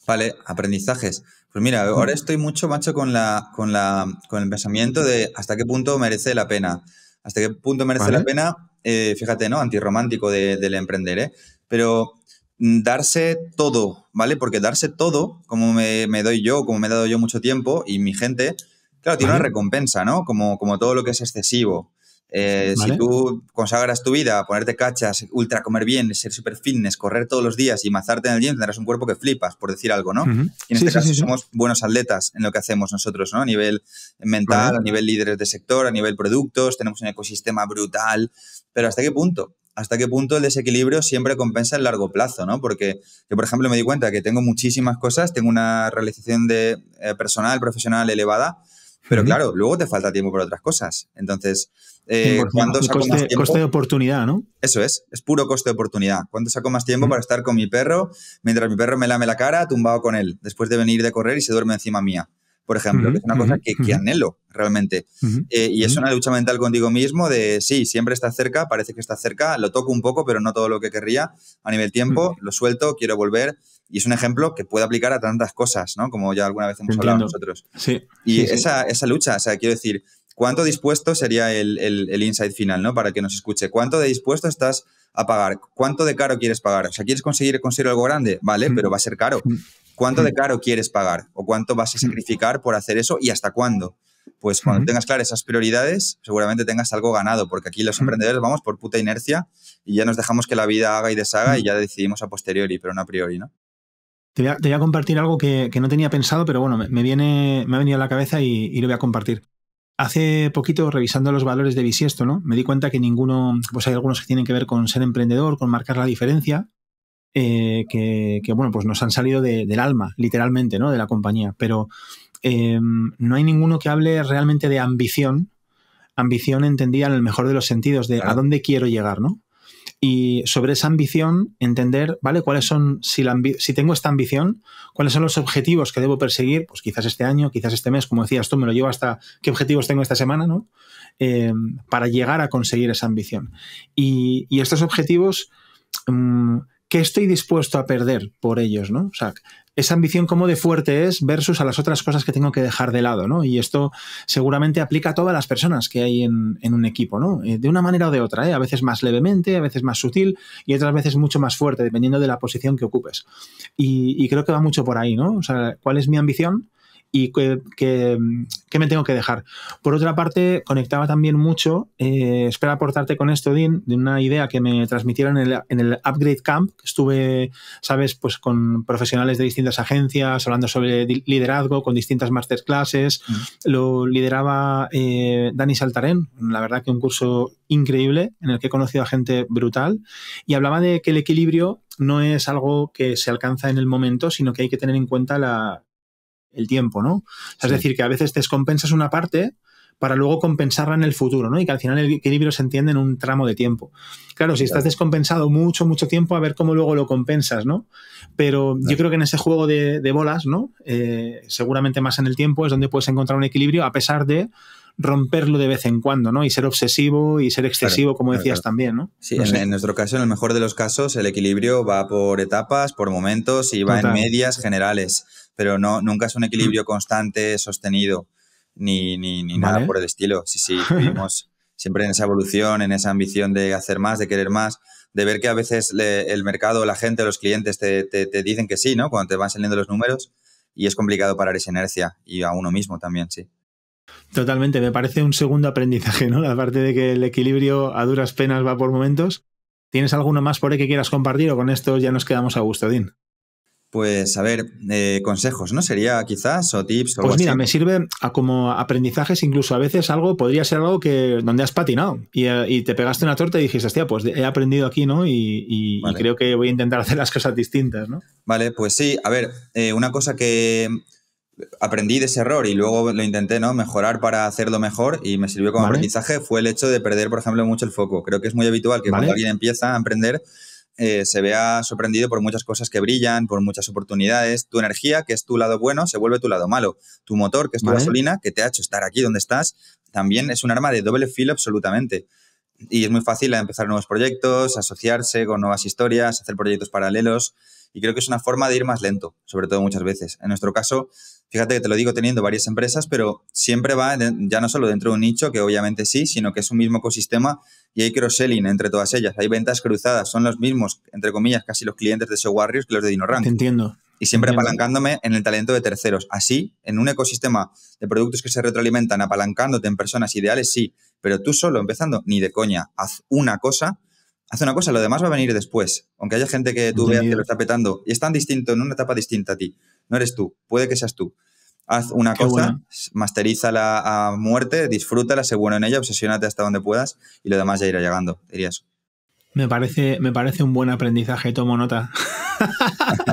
Vale, aprendizajes. Pues mira, ahora estoy mucho, macho, con, la, con, la, con el pensamiento de hasta qué punto merece la pena. ¿Hasta qué punto merece la pena? Eh, fíjate, ¿no? Antirromántico del emprender, ¿eh? Pero mm, darse todo, ¿vale? Porque darse todo, como me, doy yo, como me he dado yo mucho tiempo y mi gente, claro, tiene una recompensa, ¿no? Como, como todo lo que es excesivo. Eh, si tú consagras tu vida a ponerte cachas, ultra comer bien, ser super fitness, correr todos los días y mazarte en el gym, tendrás un cuerpo que flipas, por decir algo, ¿no? Y en este caso somos buenos atletas en lo que hacemos nosotros, A nivel mental, a nivel líderes de sector, a nivel productos, tenemos un ecosistema brutal, pero ¿hasta qué punto? hasta qué punto el desequilibrio siempre compensa el largo plazo, ¿no? Porque yo, por ejemplo, me di cuenta que tengo muchísimas cosas, tengo una realización de, eh, personal, profesional elevada, pero claro, luego te falta tiempo para otras cosas. Entonces, eh, saco coste, más tiempo? Coste de oportunidad, ¿no? Eso es, es puro coste de oportunidad. ¿Cuánto saco más tiempo para estar con mi perro mientras mi perro me lame la cara tumbado con él, después de venir de correr y se duerme encima mía? Por ejemplo, es una cosa que, que anhelo realmente. Eh, y es una lucha mental contigo mismo de, sí, siempre está cerca, parece que está cerca, lo toco un poco, pero no todo lo que querría a nivel tiempo, lo suelto, quiero volver. Y es un ejemplo que puede aplicar a tantas cosas, ¿no? Como ya alguna vez hemos hablado nosotros. Sí. Y esa, esa lucha, o sea, quiero decir, ¿cuánto dispuesto sería el, el, insight final, ¿no? Para que nos escuche. ¿Cuánto de dispuesto estás a pagar? ¿Cuánto de caro quieres pagar? O sea, ¿quieres conseguir, conseguir algo grande? Vale, mm. pero va a ser caro. Mm. ¿Cuánto de mm. caro quieres pagar? ¿O cuánto vas a sacrificar por hacer eso y hasta cuándo? pues cuando tengas claras esas prioridades, seguramente tengas algo ganado, porque aquí los emprendedores vamos por puta inercia y ya nos dejamos que la vida haga y deshaga y ya decidimos a posteriori, pero no a priori, ¿no? Te voy, a, compartir algo que, no tenía pensado, pero bueno, me, viene, me ha venido a la cabeza y, lo voy a compartir. Hace poquito, revisando los valores de Bisiesto, ¿no? Me di cuenta que ninguno, pues hay algunos que tienen que ver con ser emprendedor, con marcar la diferencia, eh, que, bueno, pues nos han salido del alma, literalmente, ¿no? De la compañía. Pero eh, no hay ninguno que hable realmente de ambición. Ambición entendida en el mejor de los sentidos, de a dónde quiero llegar, ¿no? y sobre esa ambición entender, ¿vale? ¿Cuáles son, si, si tengo esta ambición, cuáles son los objetivos que debo perseguir? Pues quizás este año, quizás este mes, como decías tú, me lo llevo hasta qué objetivos tengo esta semana, ¿no? Eh, para llegar a conseguir esa ambición. Y, estos objetivos... Mm, ¿qué estoy dispuesto a perder por ellos? ¿no? O sea, esa ambición como de fuerte es versus a las otras cosas que tengo que dejar de lado, ¿no? Y esto seguramente aplica a todas las personas que hay en, un equipo, ¿no? Eh, de una manera o de otra, ¿eh? a veces más levemente, a veces más sutil y otras veces mucho más fuerte, dependiendo de la posición que ocupes. Y, y creo que va mucho por ahí, ¿no? O sea, ¿cuál es mi ambición? y que me tengo que dejar. Por otra parte, conectaba también mucho, eh, espero aportarte con esto, Dean, de una idea que me transmitieron en el, Upgrade Camp, estuve, sabes, pues con profesionales de distintas agencias, hablando sobre liderazgo, con distintas masterclasses, mm. lo lideraba eh, Dani Saltarén, la verdad que un curso increíble en el que he conocido a gente brutal, y hablaba de que el equilibrio no es algo que se alcanza en el momento, sino que hay que tener en cuenta la, el tiempo, ¿no? Es decir, que a veces te descompensas una parte para luego compensarla en el futuro, ¿no? Y que al final el equilibrio se entiende en un tramo de tiempo. Claro, si estás descompensado mucho, mucho tiempo, a ver cómo luego lo compensas, ¿no? Pero yo creo que en ese juego de, bolas, ¿no? Eh, seguramente más en el tiempo es donde puedes encontrar un equilibrio a pesar de romperlo de vez en cuando, ¿no? Y ser obsesivo y ser excesivo, como decías también, ¿no? Sí, en, nuestro caso, en el mejor de los casos, el equilibrio va por etapas, por momentos y va en medias generales pero no, nunca es un mm. equilibrio constante, sostenido, ni, nada por el estilo. Sí, sí, *laughs* vivimos siempre en esa evolución, en esa ambición de hacer más, de querer más, de ver que a veces el mercado, la gente, los clientes te, dicen que sí, ¿no? Cuando te van saliendo los números y es complicado parar esa inercia y a uno mismo también, sí. Totalmente, me parece un segundo aprendizaje, ¿no? La *laughs* parte de que el equilibrio a duras penas va por momentos. ¿Tienes alguno más por ahí que quieras compartir o con esto ya nos quedamos a gusto, pues a ver, eh, consejos, ¿no? Sería quizás o tips o Pues mira, me sirve como aprendizajes, incluso a veces algo podría ser algo que donde has patinado y, eh, te pegaste una torta y dijiste, hostia, pues he aprendido aquí, ¿no? Y, creo que voy a intentar *laughs* hacer las cosas distintas, ¿no? Vale, pues sí, a ver, eh, una cosa que aprendí de ese error y luego lo intenté, ¿no? Mejorar para hacerlo mejor y me sirvió como aprendizaje fue el hecho de perder, por ejemplo, mucho el foco. Creo que es muy habitual que cuando alguien empieza a emprender eh, se vea sorprendido por muchas cosas que brillan, por muchas oportunidades. Tu energía, que es tu lado bueno, se vuelve tu lado malo. Tu motor, que es tu gasolina, que te ha hecho estar aquí donde estás, también es un arma de doble filo absolutamente. Y es muy fácil empezar nuevos proyectos, asociarse con nuevas historias, hacer proyectos paralelos. Y creo que es una forma de ir más lento, sobre todo muchas veces. En nuestro caso, Fíjate que te lo digo teniendo varias empresas, pero siempre va ya no solo dentro de un nicho, que obviamente sí, sino que es un mismo ecosistema y hay cross-selling entre todas ellas. Hay ventas cruzadas, son los mismos, entre comillas, casi los clientes de Show Warriors que los de DinoRank. entiendo. Y siempre apalancándome en el talento de terceros. Así, en un ecosistema de productos que se retroalimentan, apalancándote en personas ideales, sí, pero tú solo, empezando, ni de coña, haz una cosa Haz una cosa, lo demás va a venir después. Aunque haya gente que tú veas que lo está petando y es tan distinto, en una etapa distinta a ti. No eres tú, puede que seas tú. Haz una cosa, masteriza masterízala a muerte, disfrútala, sé bueno en ella, obsesionate hasta donde puedas y lo demás ya irá llegando, dirías. Me parece, me parece un buen aprendizaje, tomo nota.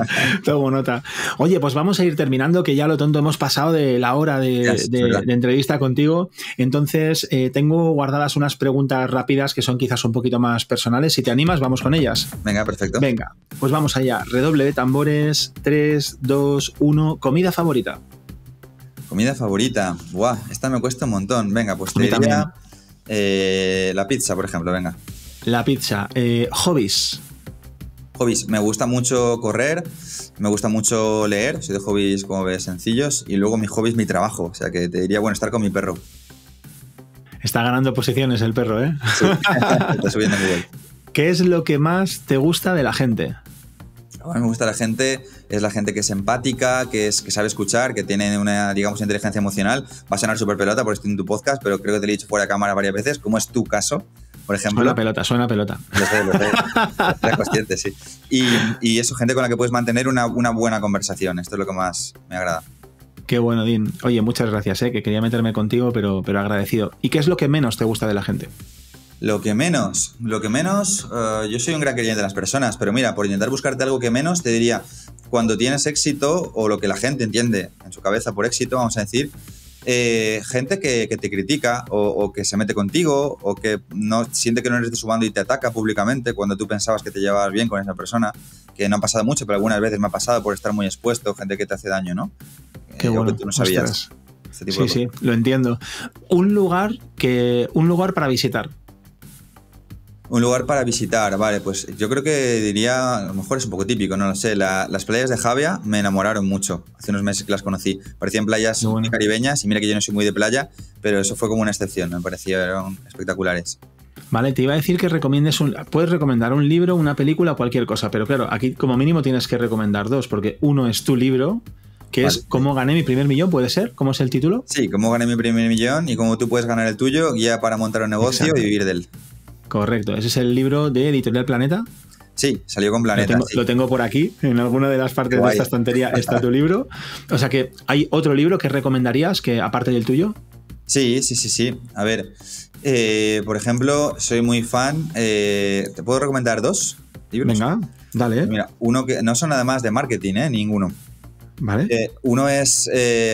*laughs* tomo nota. Oye, pues vamos a ir terminando, que ya lo tonto hemos pasado de la hora de, entrevista contigo. Entonces, eh, tengo guardadas unas preguntas rápidas que son quizás un poquito más personales. Si te animas, vamos con ellas. Venga, perfecto. Venga, pues vamos allá. Redoble de tambores, 3, 2, 1. Comida favorita. Comida favorita. Buah, esta me cuesta un montón. Venga, pues te eh, la pizza, por ejemplo, venga. La pizza. Eh, hobbies. Hobbies. Me gusta mucho correr, me gusta mucho leer. Soy de hobbies, como ves, sencillos. Y luego mi hobby es mi trabajo. O sea que te diría, bueno, estar con mi perro. Está ganando posiciones el perro, ¿eh? *laughs* Está subiendo nivel. ¿Qué es lo que más te gusta de la gente? A mí me gusta la gente, es la gente que es empática, que, es, que sabe escuchar, que tiene una, digamos, inteligencia emocional. Va a sonar súper pelota por estoy en tu podcast, pero creo que te lo he dicho fuera de cámara varias veces, como es tu caso por ejemplo. Suena pelota, suena pelota. Lo sé, lo sé. *laughs* consciente, sí. Y, eso, gente con la que puedes mantener una, buena conversación. Esto es lo que más me agrada. Qué bueno, Dean. Oye, muchas gracias, ¿eh? que quería meterme contigo, pero, agradecido. ¿Y qué es lo que menos te gusta de la gente? Lo que menos, lo que menos, eh, yo soy un gran creyente de las personas, pero mira, por intentar buscarte algo que menos, te diría, cuando tienes éxito o lo que la gente entiende en su cabeza por éxito, vamos a decir, eh, gente que, te critica o, que se mete contigo o que no siente que no eres de su bando y te ataca públicamente cuando tú pensabas que te llevabas bien con esa persona, que no ha pasado mucho, pero algunas veces me ha pasado por estar muy expuesto, gente que te hace daño, ¿no? Eh, bueno, que no sabías. Este sí, sí, lo entiendo. Un lugar que un lugar para visitar un lugar para visitar, vale, pues yo creo que diría, a lo mejor es un poco típico, no lo sé, las playas de Javia me enamoraron mucho, hace unos meses que las conocí, parecían playas muy caribeñas y mira que yo no soy muy de playa, pero eso fue como una excepción, me parecieron espectaculares. Vale, te iba a decir que recomiendes un. Puedes recomendar un libro, una película, cualquier cosa, pero claro, aquí como mínimo tienes que recomendar dos, porque uno es tu libro, que es Cómo gané mi primer millón, ¿puede ser? ¿Cómo es el título? Sí, Cómo gané mi primer millón y cómo tú puedes ganar el tuyo, guía para montar un negocio y vivir de él. Correcto, ese es el libro de Editorial Planeta. Sí, salió con Planeta. Lo tengo, por aquí, en alguna de las partes de esta estantería está tu libro. O sea que, ¿hay otro libro que recomendarías que aparte del tuyo? Sí, sí, sí, sí. A ver, eh, por ejemplo, soy muy fan. Eh, ¿Te puedo recomendar dos libros? Venga, dale. Mira, uno que no son nada más de marketing, eh, Ninguno. Vale. uno es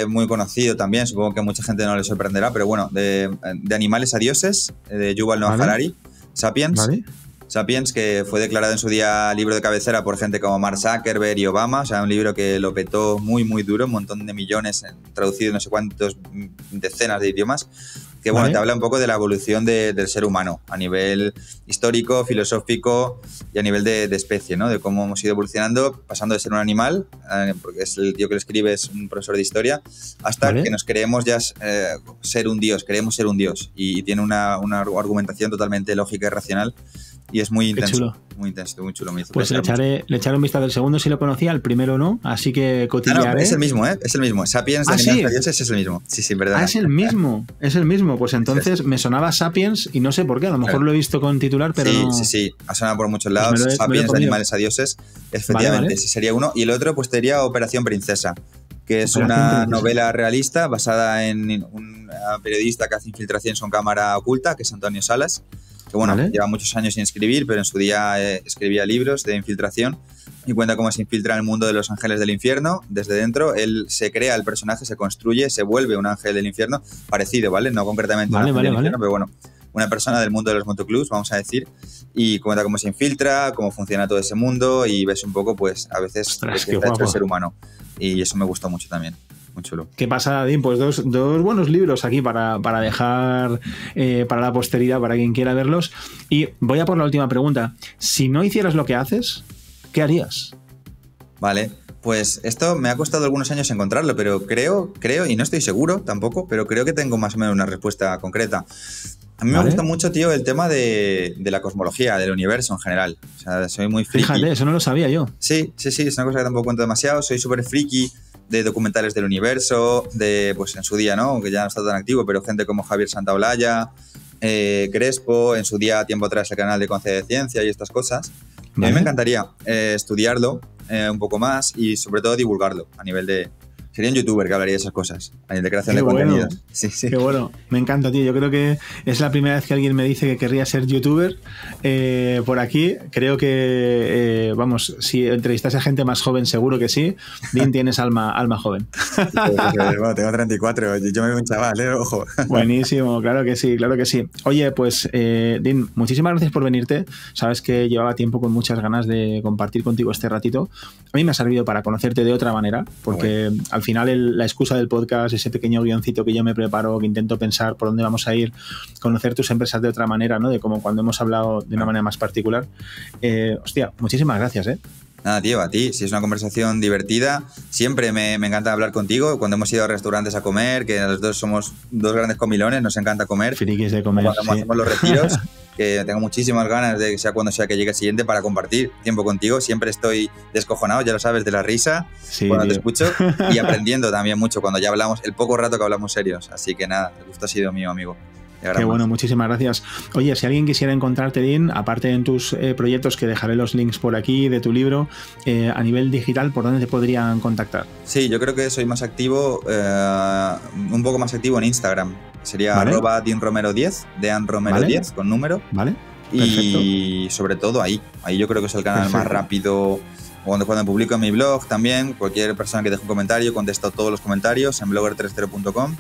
muy conocido también, supongo que a mucha gente no le sorprenderá, pero bueno, de, Animales a Dioses, de Yuval Noah Harari. Sapiens. Vale. Sapiens, que fue declarado en su día libro de cabecera por gente como Mark Zuckerberg y Obama, o sea, un libro que lo petó muy, muy duro, un montón de millones, traducido en no sé cuántos decenas de idiomas, que bueno, te habla un poco de la evolución del ser humano a nivel histórico, filosófico y a nivel de, especie, ¿no? De cómo hemos ido evolucionando, pasando de ser un animal, eh, porque es el tío que lo escribe, es un profesor de historia, hasta que nos creemos ya eh, ser un dios, creemos ser un dios. Y, tiene una, una argumentación totalmente lógica y racional y es muy intenso. Muy intenso, muy chulo. pues le echaré, le un vistazo. segundo si lo conocía, el primero no, así que ah, cotillearé es el mismo, ¿eh? Es el mismo. Sapiens de ¿Ah, sí? Dioses es el mismo. Sí, sí, verdad. Ah, es el mismo, es el mismo. Pues entonces me sonaba Sapiens y no sé por qué. A lo mejor lo he visto con titular, pero. Sí, sí, sí. Ha sonado por muchos pues lados. Sapiens de animales a dioses. Efectivamente, ese sería uno. Y el otro, pues sería Operación Princesa que es una novela realista basada en un periodista que hace en su cámara oculta, que es Antonio Salas, que bueno, lleva muchos años sin escribir, pero en su día eh, escribía libros de infiltración y cuenta cómo se infiltra en el mundo de los ángeles del infierno desde dentro. Él se crea el personaje, se construye, se vuelve un ángel del infierno, parecido, ¿vale? No concretamente un ángel del infierno, pero bueno, una persona del mundo de los motoclubs, vamos a decir, y cuenta cómo se infiltra, cómo funciona todo ese mundo y ves un poco, pues, a veces, el ser humano. Y eso me gustó mucho también. Qué pasa, Dim. Pues dos, dos, buenos libros aquí para, para dejar eh, para la posteridad, para quien quiera verlos. Y voy a por la última pregunta. Si no hicieras lo que haces, ¿qué harías? Vale. Pues esto me ha costado algunos años encontrarlo, pero creo, creo, y no estoy seguro tampoco, pero creo que tengo más o menos una respuesta concreta. A mí me gusta mucho, tío, el tema de, la cosmología, del universo en general. O sea, soy muy friki. Fíjate, eso no lo sabía yo. Sí, sí, sí, es una cosa que tampoco cuento demasiado. Soy súper friki de documentales del universo, de, pues en su día, ¿no? Aunque ya no está tan activo, pero gente como Javier Santaolalla, eh, Crespo, en su día, tiempo atrás, el canal de Conce de Ciencia y estas cosas. A mí me encantaría eh, estudiarlo eh, un poco más y sobre todo divulgarlo a nivel de, Sería un youtuber que hablaría de esas cosas, de creación Qué de bueno. Sí, Qué bueno, me encanta, tío. Yo creo que es la primera vez que alguien me dice que querría ser youtuber eh, por aquí. Creo que, eh, vamos, si entrevistas a gente más joven, seguro que sí. Bien, *laughs* tienes alma, alma joven. *laughs* tengo 34, yo me veo un chaval, ¿eh? ojo. Buenísimo, claro que sí, claro que sí. Oye, pues, eh, Din, muchísimas gracias por venirte. Sabes que llevaba tiempo con muchas ganas de compartir contigo este ratito. A mí me ha servido para conocerte de otra manera, porque al final la excusa del podcast, ese pequeño guioncito que yo me preparo, que intento pensar por dónde vamos a ir, conocer tus empresas de otra manera, ¿no? De como cuando hemos hablado de una manera más particular. Eh, hostia, muchísimas gracias, ¿eh? Nada, tío, a ti, si es una conversación divertida, siempre me, encanta hablar contigo. Cuando hemos ido a restaurantes a comer, que los dos somos dos grandes comilones, nos encanta comer. frikis de comer. Cuando hacemos los retiros, *laughs* que tengo muchísimas ganas de que sea cuando sea que llegue el siguiente para compartir tiempo contigo. Siempre estoy descojonado, ya lo sabes, de la risa cuando te escucho y *laughs* aprendiendo también mucho cuando ya hablamos, el poco rato que hablamos serios. Así que nada, el gusto ha sido mío, amigo. Qué bueno, muchísimas gracias. Oye, si alguien quisiera encontrarte, Dean, aparte en tus eh, proyectos, que dejaré los links por aquí de tu libro, eh, a nivel digital, ¿por dónde te podrían contactar? Sí, yo creo que soy más activo, eh, un poco más activo en Instagram. Sería ¿Vale? arroba Romero 10 DeanRomero10 con número. Vale. Y sobre todo ahí, ahí yo creo que es el canal más rápido cuando, cuando publico en mi blog también, cualquier persona que deje un comentario, contesto todos los comentarios en blogger30.com.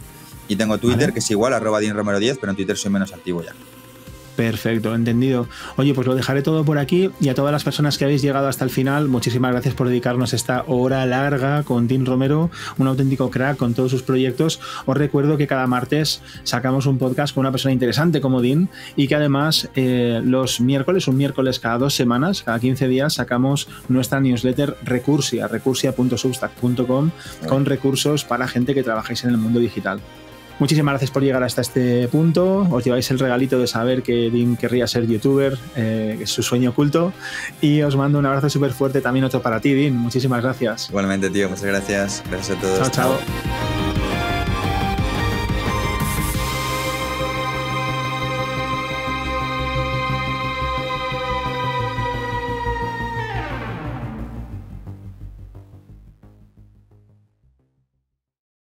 Y tengo Twitter, que es igual, arroba dinromero 10, pero en Twitter soy menos activo ya. Perfecto, entendido. Oye, pues lo dejaré todo por aquí y a todas las personas que habéis llegado hasta el final, muchísimas gracias por dedicarnos esta hora larga con Dean Romero, un auténtico crack con todos sus proyectos. Os recuerdo que cada martes sacamos un podcast con una persona interesante como Dean y que además eh, los miércoles, un miércoles cada dos semanas, cada 15 días, sacamos nuestra newsletter Recursia, recursia.substack.com con recursos para gente que trabajáis en el mundo digital. Muchísimas gracias por llegar hasta este punto. Os lleváis el regalito de saber que Dean querría ser youtuber, eh, que es su sueño oculto. Y os mando un abrazo súper fuerte también otro para ti, Dean. Muchísimas gracias. Igualmente, tío, muchas gracias. Gracias a todos. chao. chao.